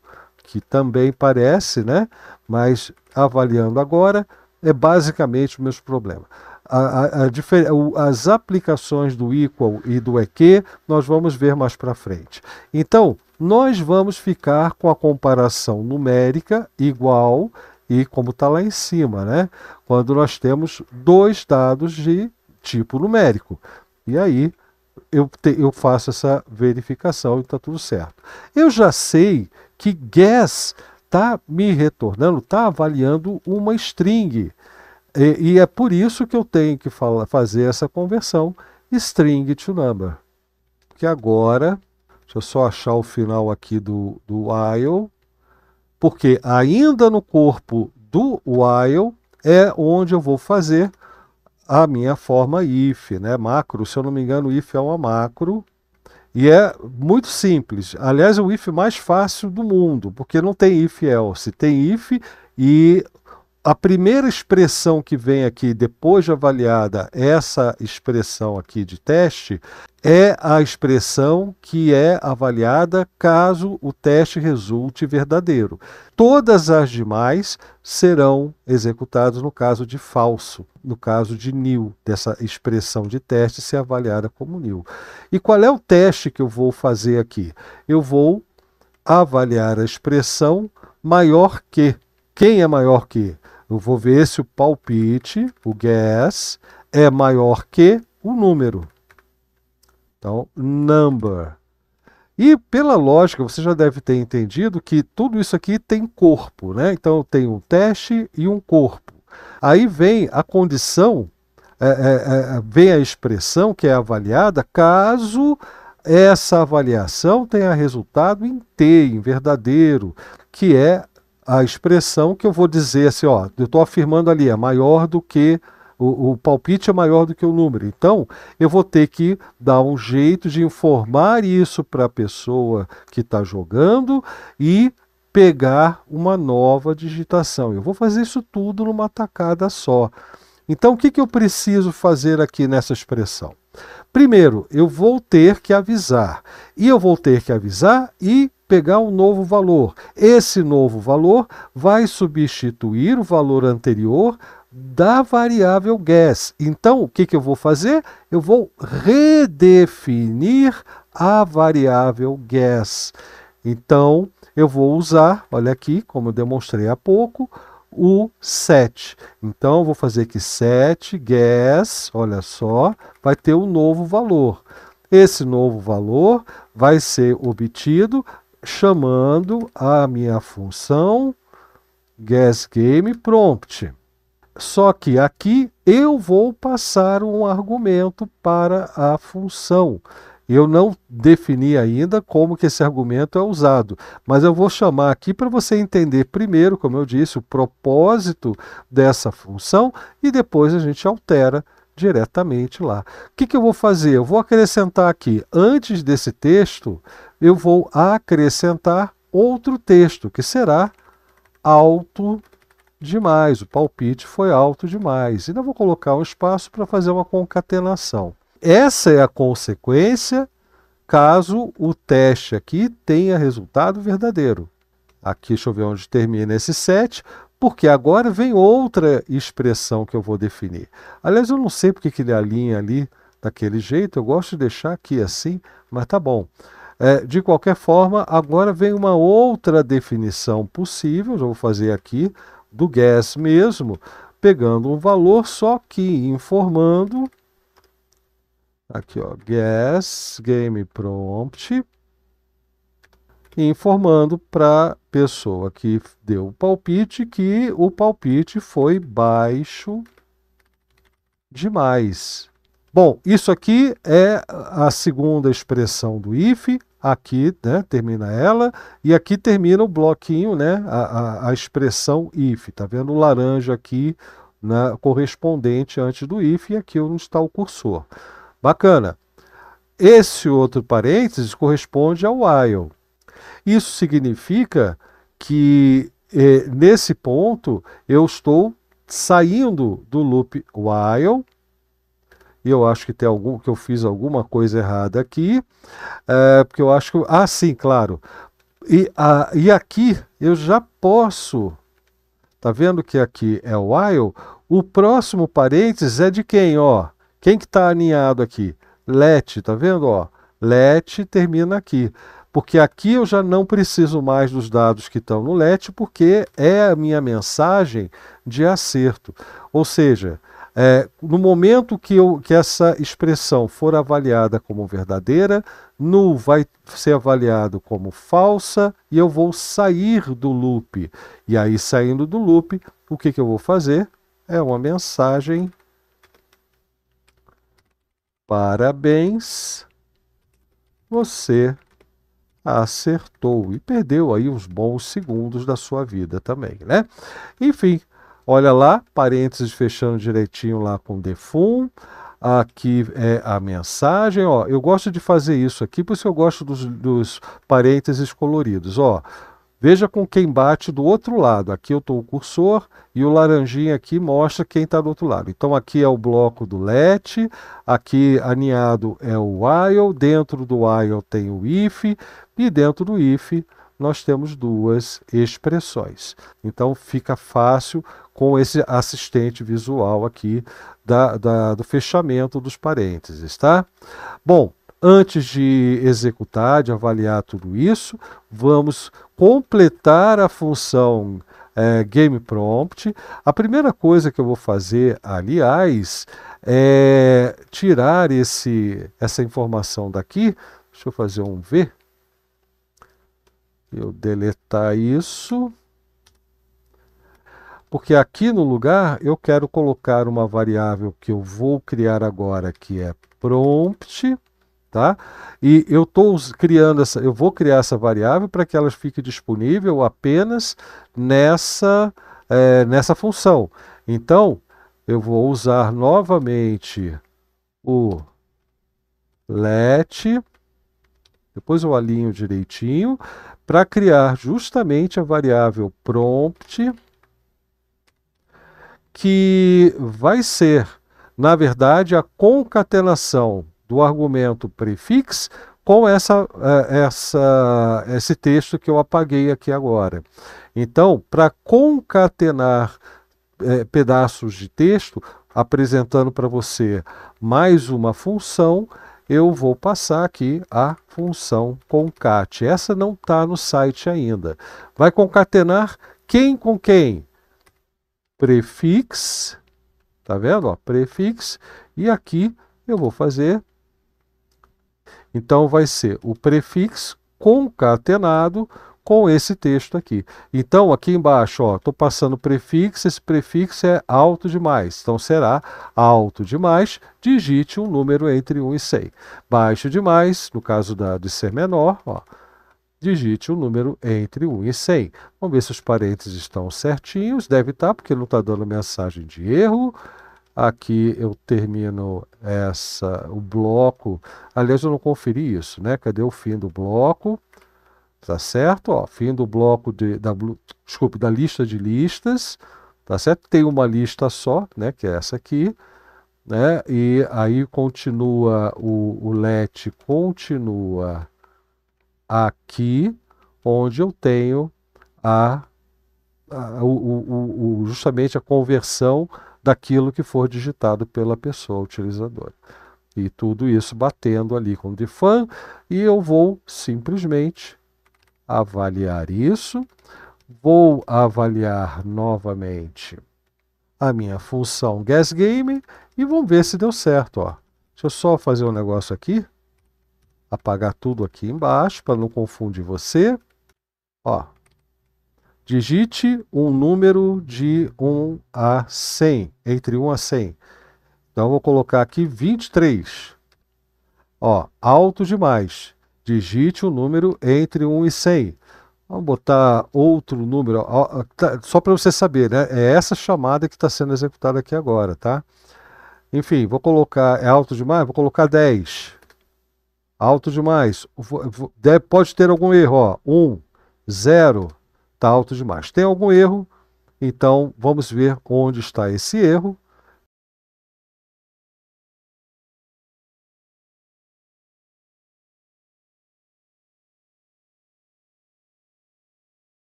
que também parece, né? mas avaliando agora, é basicamente o mesmo problema. A, a, a, as aplicações do equal e do eq nós vamos ver mais para frente. Então, nós vamos ficar com a comparação numérica igual e como está lá em cima, né? Quando nós temos dois dados de tipo numérico. E aí eu, te, eu faço essa verificação e está tudo certo. Eu já sei que gas está me retornando, está avaliando uma string. E, e, é por isso que eu tenho que fala, fazer essa conversão string to number. Que agora, deixa eu só achar o final aqui do, do while, porque ainda no corpo do while é onde eu vou fazer a minha forma if, né? Macro, se eu não me engano, if é uma macro. E é muito simples. Aliás, é o if mais fácil do mundo, porque não tem if else. Tem if e a primeira expressão que vem aqui, depois de avaliada essa expressão aqui de teste, é a expressão que é avaliada caso o teste resulte verdadeiro. Todas as demais serão executadas no caso de falso, no caso de nil, dessa expressão de teste ser avaliada como nil. E qual é o teste que eu vou fazer aqui? Eu vou avaliar a expressão maior que. Quem é maior que? Eu vou ver se o palpite, o guess, é maior que o número. Então, number. E pela lógica, você já deve ter entendido que tudo isso aqui tem corpo, né? Então, tem um teste e um corpo. Aí vem a condição, é, é, é, vem a expressão que é avaliada caso essa avaliação tenha resultado em T, em verdadeiro, que é a expressão que eu vou dizer assim, ó, eu estou afirmando ali, é maior do que o, o, palpite é maior do que o número. Então, eu vou ter que dar um jeito de informar isso para a pessoa que está jogando e pegar uma nova digitação. Eu vou fazer isso tudo numa tacada só. Então, o que, que eu preciso fazer aqui nessa expressão? Primeiro, eu vou ter que avisar. E eu vou ter que avisar e pegar um novo valor. Esse novo valor vai substituir o valor anterior da variável guess. Então, o que, que eu vou fazer? Eu vou redefinir a variável guess. Então, eu vou usar, olha aqui, como eu demonstrei há pouco, o set. Então, vou fazer aqui set guess, olha só, vai ter um novo valor. Esse novo valor vai ser obtido chamando a minha função guessGamePrompt. Só que aqui eu vou passar um argumento para a função. Eu não defini ainda como que esse argumento é usado, mas eu vou chamar aqui para você entender primeiro, como eu disse, o propósito dessa função e depois a gente altera diretamente lá. O que, que eu vou fazer? Eu vou acrescentar aqui, antes desse texto, eu vou acrescentar outro texto, que será alto demais. O palpite foi alto demais. E Ainda vou colocar um espaço para fazer uma concatenação. Essa é a consequência caso o teste aqui tenha resultado verdadeiro. Aqui, deixa eu ver onde termina esse 7, porque agora vem outra expressão que eu vou definir. Aliás, eu não sei porque que ele alinha ali daquele jeito, eu gosto de deixar aqui assim, mas tá bom. É, de qualquer forma, agora vem uma outra definição possível, eu vou fazer aqui, do gas mesmo, pegando um valor só que informando aqui ó, guess game prompt, informando para a pessoa que deu o palpite que o palpite foi baixo demais. Bom, isso aqui é a segunda expressão do if, aqui né, termina ela, e aqui termina o bloquinho, né, a, a, a expressão if. Está vendo o laranja aqui né, correspondente antes do if, e aqui onde está o cursor. Bacana. Esse outro parênteses corresponde ao while. Isso significa que eh, nesse ponto eu estou saindo do loop while e eu acho que tem algum que eu fiz alguma coisa errada aqui, é, porque eu acho que. Ah, sim, claro. E, a, e aqui eu já posso. Tá vendo que aqui é o while? O próximo parênteses é de quem? Ó, quem que está alinhado aqui? Let, tá vendo? Ó, let termina aqui. Porque aqui eu já não preciso mais dos dados que estão no let, porque é a minha mensagem de acerto. Ou seja, é, no momento que, eu, que essa expressão for avaliada como verdadeira, nu vai ser avaliado como falsa e eu vou sair do loop. E aí, saindo do loop, o que, que eu vou fazer? É uma mensagem. Parabéns, você acertou e perdeu aí os bons segundos da sua vida também, né? Enfim, Olha lá, parênteses fechando direitinho lá com defum. Aqui é a mensagem. Ó, eu gosto de fazer isso aqui porque eu gosto dos, dos parênteses coloridos. Ó, Veja com quem bate do outro lado. Aqui eu estou o cursor e o laranjinha aqui mostra quem está do outro lado. Então aqui é o bloco do let, aqui aninhado é o while, dentro do while tem o if e dentro do if nós temos duas expressões. Então fica fácil com esse assistente visual aqui da, da, do fechamento dos parênteses, tá? Bom, antes de executar, de avaliar tudo isso, vamos completar a função é, Game Prompt. A primeira coisa que eu vou fazer, aliás, é tirar esse, essa informação daqui. Deixa eu fazer um V eu deletar isso, porque aqui no lugar eu quero colocar uma variável que eu vou criar agora, que é prompt, tá? E eu estou criando essa, eu vou criar essa variável para que ela fique disponível apenas nessa, é, nessa função. Então, eu vou usar novamente o let, depois eu alinho direitinho, para criar justamente a variável prompt, que vai ser, na verdade, a concatenação do argumento prefix com essa, é, essa, esse texto que eu apaguei aqui agora. Então, para concatenar é, pedaços de texto, apresentando para você mais uma função, eu vou passar aqui a função concat. Essa não está no site ainda. Vai concatenar quem com quem? Prefix, tá vendo? Ó, prefix, e aqui eu vou fazer. Então, vai ser o prefixo concatenado com esse texto aqui. Então, aqui embaixo, estou passando prefixo, esse prefixo é alto demais. Então, será alto demais, digite um número entre 1 e 100. Baixo demais, no caso da, de ser menor, ó, digite um número entre 1 e 100. Vamos ver se os parênteses estão certinhos. Deve estar, tá, porque não está dando mensagem de erro. Aqui eu termino essa, o bloco. Aliás, eu não conferi isso, né? Cadê o fim do bloco? Tá certo? Ó, fim do bloco de, da, desculpe, da lista de listas. Tá certo? Tem uma lista só, né? Que é essa aqui. Né? E aí continua o, o let continua aqui, onde eu tenho a, a o, o, justamente a conversão daquilo que for digitado pela pessoa utilizadora. E tudo isso batendo ali com o DFAN, e eu vou simplesmente avaliar isso, vou avaliar novamente a minha função game e vamos ver se deu certo. Ó. Deixa eu só fazer um negócio aqui, apagar tudo aqui embaixo para não confundir você. Ó, digite um número de 1 a 100, entre 1 a 100. Então, vou colocar aqui 23. Ó, alto demais digite o número entre 1 e 100. Vamos botar outro número, tá, só para você saber, né? É essa chamada que está sendo executada aqui agora, tá? Enfim, vou colocar, é alto demais? Vou colocar 10. Alto demais. Pode ter algum erro, ó. 1, 0, está alto demais. Tem algum erro? Então, vamos ver onde está esse erro.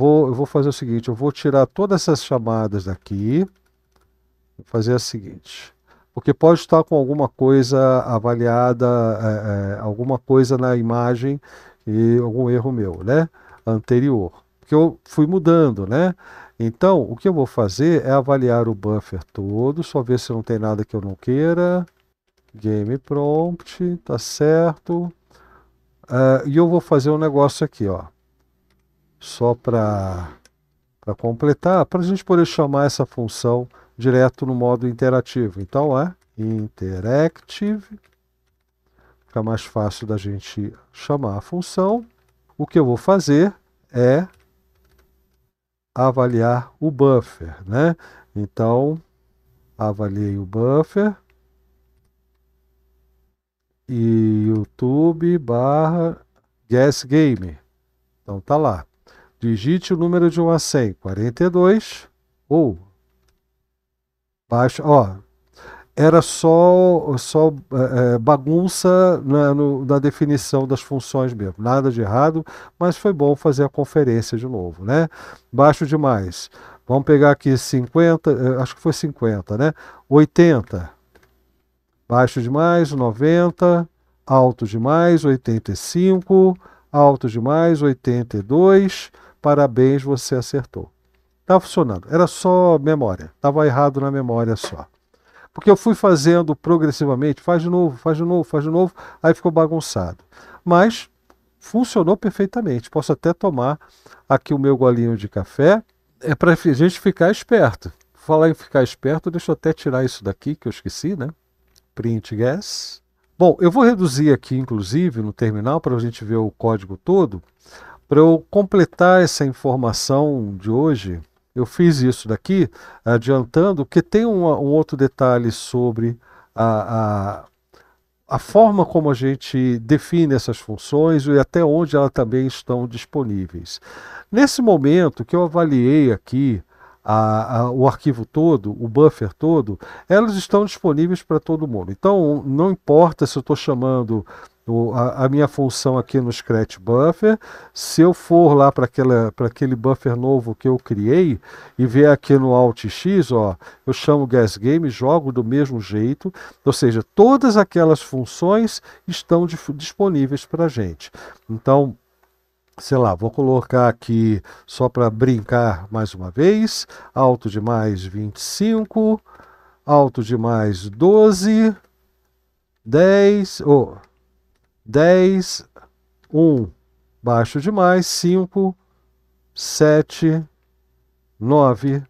Vou, eu vou fazer o seguinte, eu vou tirar todas essas chamadas daqui. Vou fazer a seguinte, porque pode estar com alguma coisa avaliada, é, é, alguma coisa na imagem e algum erro meu, né? Anterior, porque eu fui mudando, né? Então, o que eu vou fazer é avaliar o buffer todo, só ver se não tem nada que eu não queira. Game prompt, tá certo. Uh, e eu vou fazer um negócio aqui, ó só para completar, para a gente poder chamar essa função direto no modo interativo. Então é interactive, fica mais fácil da gente chamar a função. O que eu vou fazer é avaliar o buffer, né? Então, avaliei o buffer e YouTube barra guess game. Então tá lá digite o número de 1 a 100, 42, ou baixa, ó, era só, só é, é, bagunça na, no, na, definição das funções mesmo, nada de errado, mas foi bom fazer a conferência de novo, né? Baixo demais. Vamos pegar aqui 50, é, acho que foi 50, né? 80, baixo demais, 90, alto demais, 85, alto demais, 82, Parabéns, você acertou. Estava tá funcionando. Era só memória. Estava errado na memória só. Porque eu fui fazendo progressivamente, faz de novo, faz de novo, faz de novo, aí ficou bagunçado. Mas funcionou perfeitamente. Posso até tomar aqui o meu golinho de café. É para a gente ficar esperto. Falar em ficar esperto, deixa eu até tirar isso daqui que eu esqueci, né? Print guess. Bom, eu vou reduzir aqui, inclusive, no terminal para a gente ver o código todo. Para eu completar essa informação de hoje, eu fiz isso daqui, adiantando, que tem um, um outro detalhe sobre a, a, a, forma como a gente define essas funções e até onde elas também estão disponíveis. Nesse momento que eu avaliei aqui a, o arquivo todo, o buffer todo, elas estão disponíveis para todo mundo. Então, não importa se eu estou chamando a, minha função aqui no Scratch Buffer. Se eu for lá para aquele buffer novo que eu criei e ver aqui no Alt X, ó, eu chamo Gas Game, jogo do mesmo jeito. Ou seja, todas aquelas funções estão disponíveis para a gente. Então, sei lá, vou colocar aqui só para brincar mais uma vez, alto de mais 25, alto de mais 12, 10, oh, 10, 1, baixo demais, 5, 7, 9,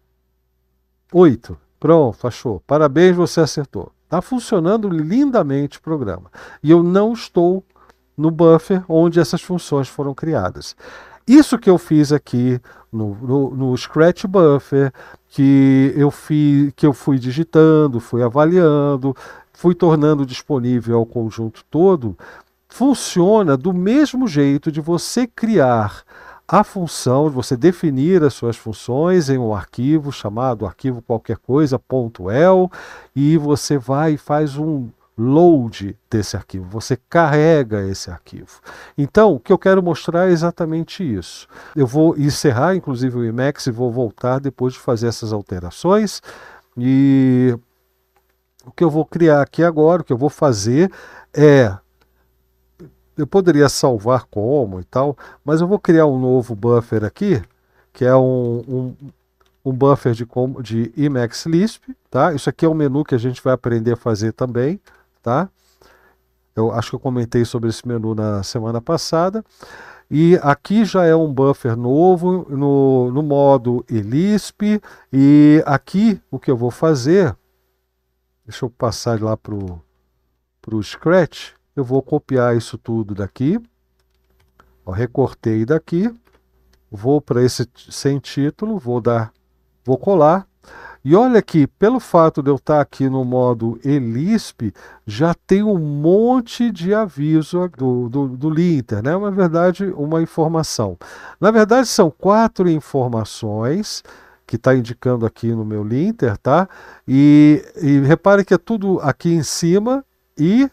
8. Pronto, achou. Parabéns, você acertou. Está funcionando lindamente o programa. E eu não estou no buffer onde essas funções foram criadas. Isso que eu fiz aqui no, no, no, Scratch Buffer, que eu, fi, que eu fui digitando, fui avaliando, fui tornando disponível ao conjunto todo, funciona do mesmo jeito de você criar a função, de você definir as suas funções em um arquivo chamado arquivo qualquer coisa, ponto .el, e você vai e faz um load desse arquivo, você carrega esse arquivo. Então, o que eu quero mostrar é exatamente isso. Eu vou encerrar, inclusive, o Emacs e vou voltar depois de fazer essas alterações. E o que eu vou criar aqui agora, o que eu vou fazer é eu poderia salvar como e tal, mas eu vou criar um novo buffer aqui, que é um, um, um buffer de, de Emacs Lisp, tá? Isso aqui é um menu que a gente vai aprender a fazer também, tá? Eu acho que eu comentei sobre esse menu na semana passada. E aqui já é um buffer novo no, no modo Elisp. E aqui o que eu vou fazer, deixa eu passar lá para o Scratch eu vou copiar isso tudo daqui, ó, recortei daqui, vou para esse sem título, vou dar, vou colar. E olha aqui, pelo fato de eu estar tá aqui no modo ELISP, já tem um monte de aviso do, do, do Linter, né? Na verdade, uma informação. Na verdade, são quatro informações que está indicando aqui no meu linter, tá? E, e repare que é tudo aqui em cima e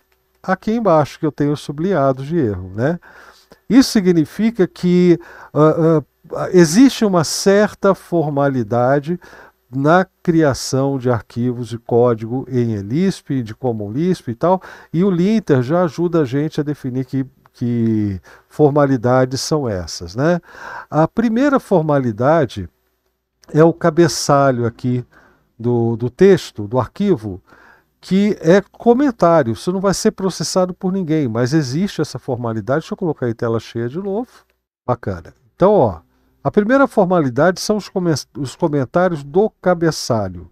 aqui embaixo, que eu tenho sublinhado de erro. Né? Isso significa que uh, uh, existe uma certa formalidade na criação de arquivos de código em Lisp, de Common Lisp e tal, e o linter já ajuda a gente a definir que, que formalidades são essas. Né? A primeira formalidade é o cabeçalho aqui do, do texto, do arquivo, que é comentário, isso não vai ser processado por ninguém, mas existe essa formalidade. Deixa eu colocar aí tela cheia de novo. Bacana. Então, ó, a primeira formalidade são os, os comentários do cabeçalho.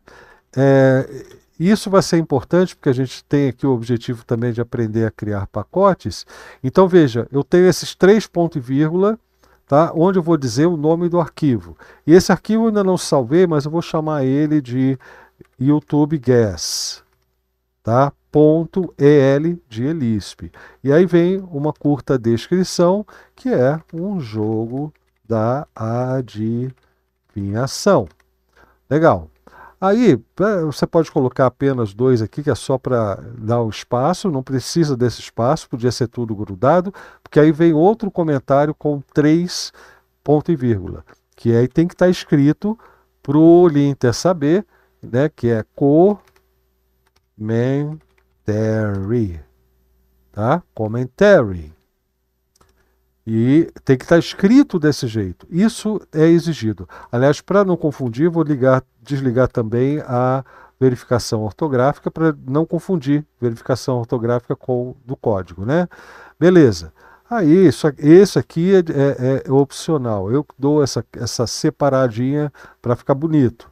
É, isso vai ser importante porque a gente tem aqui o objetivo também de aprender a criar pacotes. Então, veja, eu tenho esses três pontos e vírgula, tá? onde eu vou dizer o nome do arquivo. E esse arquivo eu ainda não salvei, mas eu vou chamar ele de YouTube Guess tá? Ponto .el de Elisp. E aí vem uma curta descrição que é um jogo da adivinhação. Legal. Aí é, você pode colocar apenas dois aqui, que é só para dar o um espaço, não precisa desse espaço, podia ser tudo grudado, porque aí vem outro comentário com três ponto e vírgula, que aí tem que estar tá escrito para o Linter saber, né, que é cor Commentary. Tá? Commentary. E tem que estar tá escrito desse jeito. Isso é exigido. Aliás, para não confundir, vou ligar, desligar também a verificação ortográfica para não confundir verificação ortográfica com do código, né? Beleza. Aí, isso, esse aqui é, é, é opcional. Eu dou essa, essa separadinha para ficar bonito.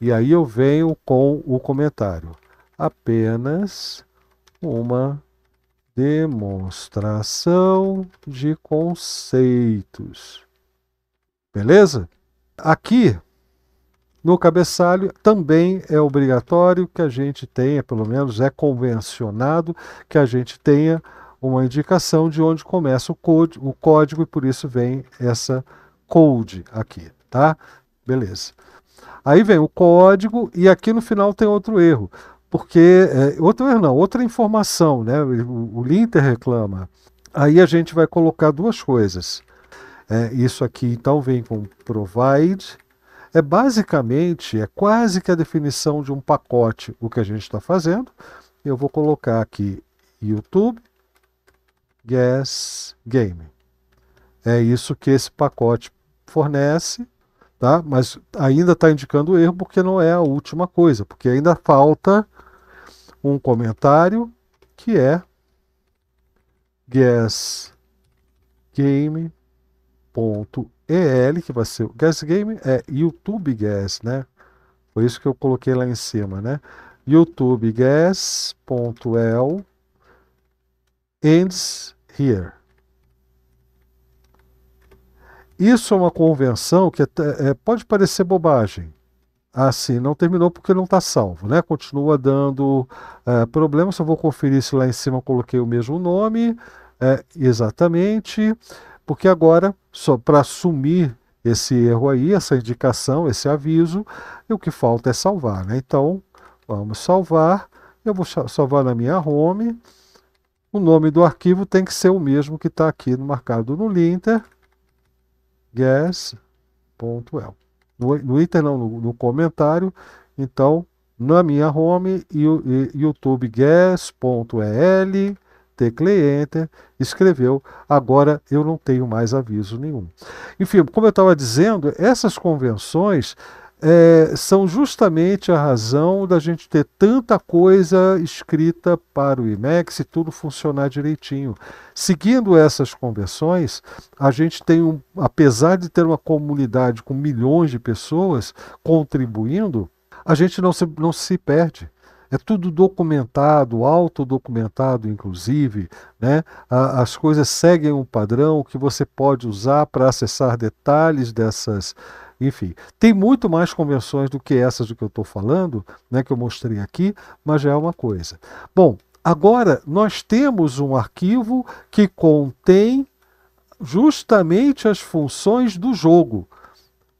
E aí eu venho com o comentário apenas uma demonstração de conceitos. Beleza? Aqui no cabeçalho também é obrigatório que a gente tenha, pelo menos é convencionado que a gente tenha uma indicação de onde começa o, code, o código e por isso vem essa code aqui, tá? Beleza. Aí vem o código e aqui no final tem outro erro porque é, outra não, outra informação, né? O, o Linter reclama. Aí a gente vai colocar duas coisas. É, isso aqui então vem com provide. É basicamente, é quase que a definição de um pacote o que a gente está fazendo. Eu vou colocar aqui YouTube Guess Game. É isso que esse pacote fornece, tá? Mas ainda está indicando erro porque não é a última coisa, porque ainda falta um comentário que é gasgame.el, que vai ser o gasgame é YouTube guess né? Foi isso que eu coloquei lá em cima, né? youtubegas.el ends here. Isso é uma convenção que é, é, pode parecer bobagem, assim, não terminou porque não está salvo, né? Continua dando é, problema, só vou conferir se lá em cima eu coloquei o mesmo nome, é, exatamente, porque agora, só para assumir esse erro aí, essa indicação, esse aviso, e o que falta é salvar, né? Então, vamos salvar, eu vou salvar na minha home, o nome do arquivo tem que ser o mesmo que está aqui marcado no linter, guess.el no, no não, no, no, comentário. Então, na minha home, youtubeguest.el, teclei Enter, escreveu. Agora eu não tenho mais aviso nenhum. Enfim, como eu estava dizendo, essas convenções é, são justamente a razão da gente ter tanta coisa escrita para o IMEX e tudo funcionar direitinho. Seguindo essas convenções, a gente tem, um, apesar de ter uma comunidade com milhões de pessoas contribuindo, a gente não se, não se perde. É tudo documentado, autodocumentado, inclusive. Né? as coisas seguem um padrão que você pode usar para acessar detalhes dessas enfim, tem muito mais convenções do que essas do que eu estou falando, né, que eu mostrei aqui, mas já é uma coisa. Bom, agora nós temos um arquivo que contém justamente as funções do jogo.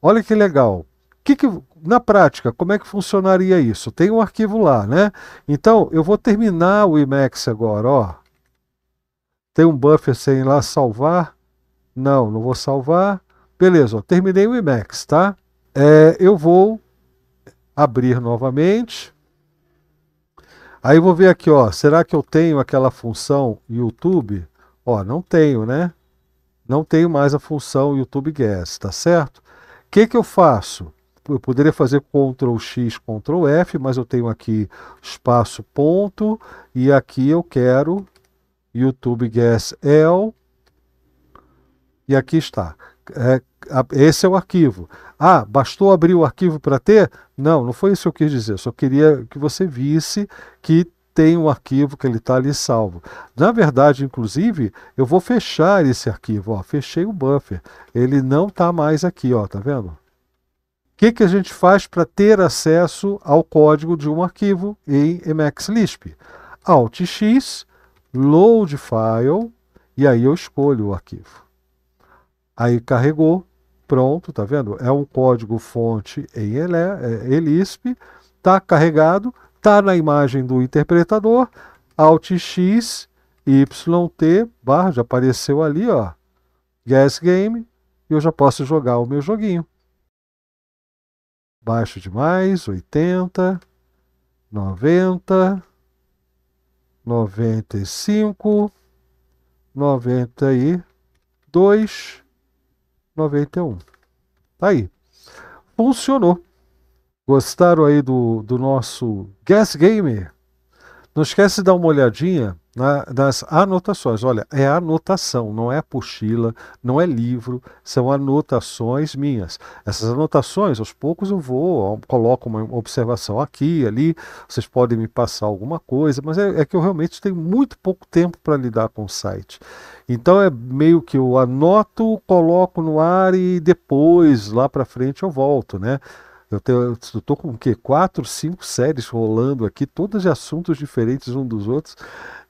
Olha que legal. Que que, na prática, como é que funcionaria isso? Tem um arquivo lá, né? Então, eu vou terminar o Emacs agora, ó. Tem um buffer sem lá salvar? Não, não vou salvar. Beleza, ó, terminei o Emacs, tá? É, eu vou abrir novamente. Aí vou ver aqui, ó, será que eu tenho aquela função YouTube? Ó, não tenho, né? Não tenho mais a função YouTube Guest, tá certo? O que, que eu faço? Eu poderia fazer Ctrl X, Ctrl F, mas eu tenho aqui espaço ponto e aqui eu quero YouTube Guest L e aqui está. É, esse é o arquivo. Ah, bastou abrir o arquivo para ter? Não, não foi isso que eu quis dizer. Eu só queria que você visse que tem um arquivo que ele está ali salvo. Na verdade, inclusive, eu vou fechar esse arquivo. Ó, fechei o buffer. Ele não está mais aqui, ó, tá vendo? O que, que a gente faz para ter acesso ao código de um arquivo em Lisp? Alt X, load file, e aí eu escolho o arquivo. Aí carregou, pronto, tá vendo? É um código fonte em é ELISP, tá carregado, tá na imagem do interpretador, Alt X, YT, barra, já apareceu ali, ó, Guess Game, e eu já posso jogar o meu joguinho. Baixo demais, 80, 90, 95, 92, 91. Tá aí. Funcionou. Gostaram aí do, do nosso Guess Gamer? Não esquece de dar uma olhadinha na, né, das anotações. Olha, é anotação, não é apostila, não é livro, são anotações minhas. Essas anotações, aos poucos eu vou, coloco uma observação aqui, ali, vocês podem me passar alguma coisa, mas é, é que eu realmente tenho muito pouco tempo para lidar com o site. Então é meio que eu anoto, coloco no ar e depois, lá para frente, eu volto, né? Eu, tenho, eu tô com o quê? Quatro, cinco séries rolando aqui, todas de assuntos diferentes um dos outros,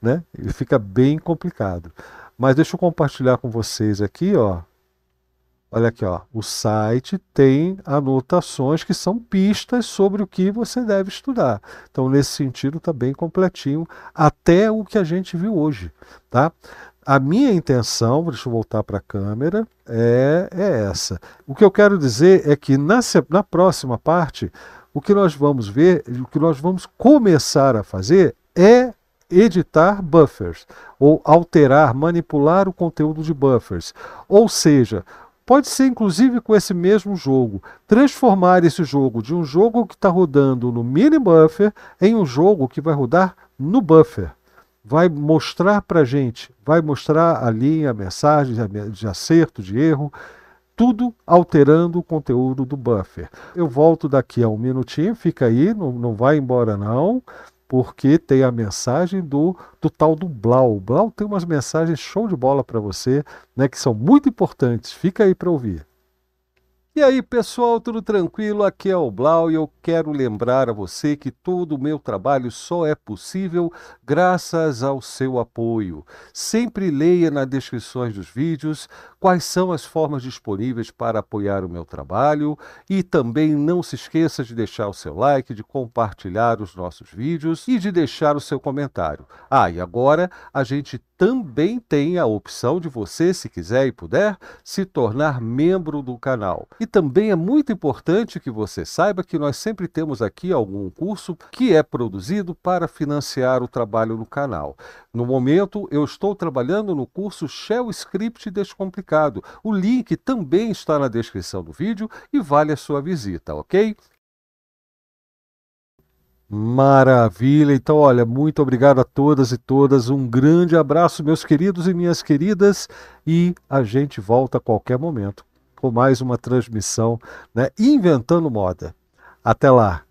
né? E fica bem complicado. Mas deixa eu compartilhar com vocês aqui, ó. Olha aqui, ó. O site tem anotações que são pistas sobre o que você deve estudar. Então, nesse sentido, está bem completinho, até o que a gente viu hoje, tá? A minha intenção, deixa eu voltar para a câmera, é, é, essa. O que eu quero dizer é que na, na próxima parte, o que nós vamos ver, o que nós vamos começar a fazer é editar buffers, ou alterar, manipular o conteúdo de buffers. Ou seja, pode ser inclusive com esse mesmo jogo, transformar esse jogo de um jogo que está rodando no mini buffer em um jogo que vai rodar no buffer vai mostrar para a gente, vai mostrar a linha, a mensagem de acerto, de erro, tudo alterando o conteúdo do buffer. Eu volto daqui a um minutinho, fica aí, não, não vai embora não, porque tem a mensagem do, do tal do Blau. O Blau tem umas mensagens show de bola para você, né, que são muito importantes. Fica aí para ouvir. E aí, pessoal, tudo tranquilo? Aqui é o Blau e eu quero lembrar a você que todo o meu trabalho só é possível graças ao seu apoio. Sempre leia nas descrições dos vídeos quais são as formas disponíveis para apoiar o meu trabalho e também não se esqueça de deixar o seu like, de compartilhar os nossos vídeos e de deixar o seu comentário. Ah, e agora a gente também tem a opção de você, se quiser e puder, se tornar membro do canal. E e também é muito importante que você saiba que nós sempre temos aqui algum curso que é produzido para financiar o trabalho no canal. No momento, eu estou trabalhando no curso Shell Script Descomplicado. O link também está na descrição do vídeo e vale a sua visita, ok? Maravilha! Então, olha, muito obrigado a todas e todas. Um grande abraço, meus queridos e minhas queridas, e a gente volta a qualquer momento com mais uma transmissão, né? Inventando Moda. Até lá!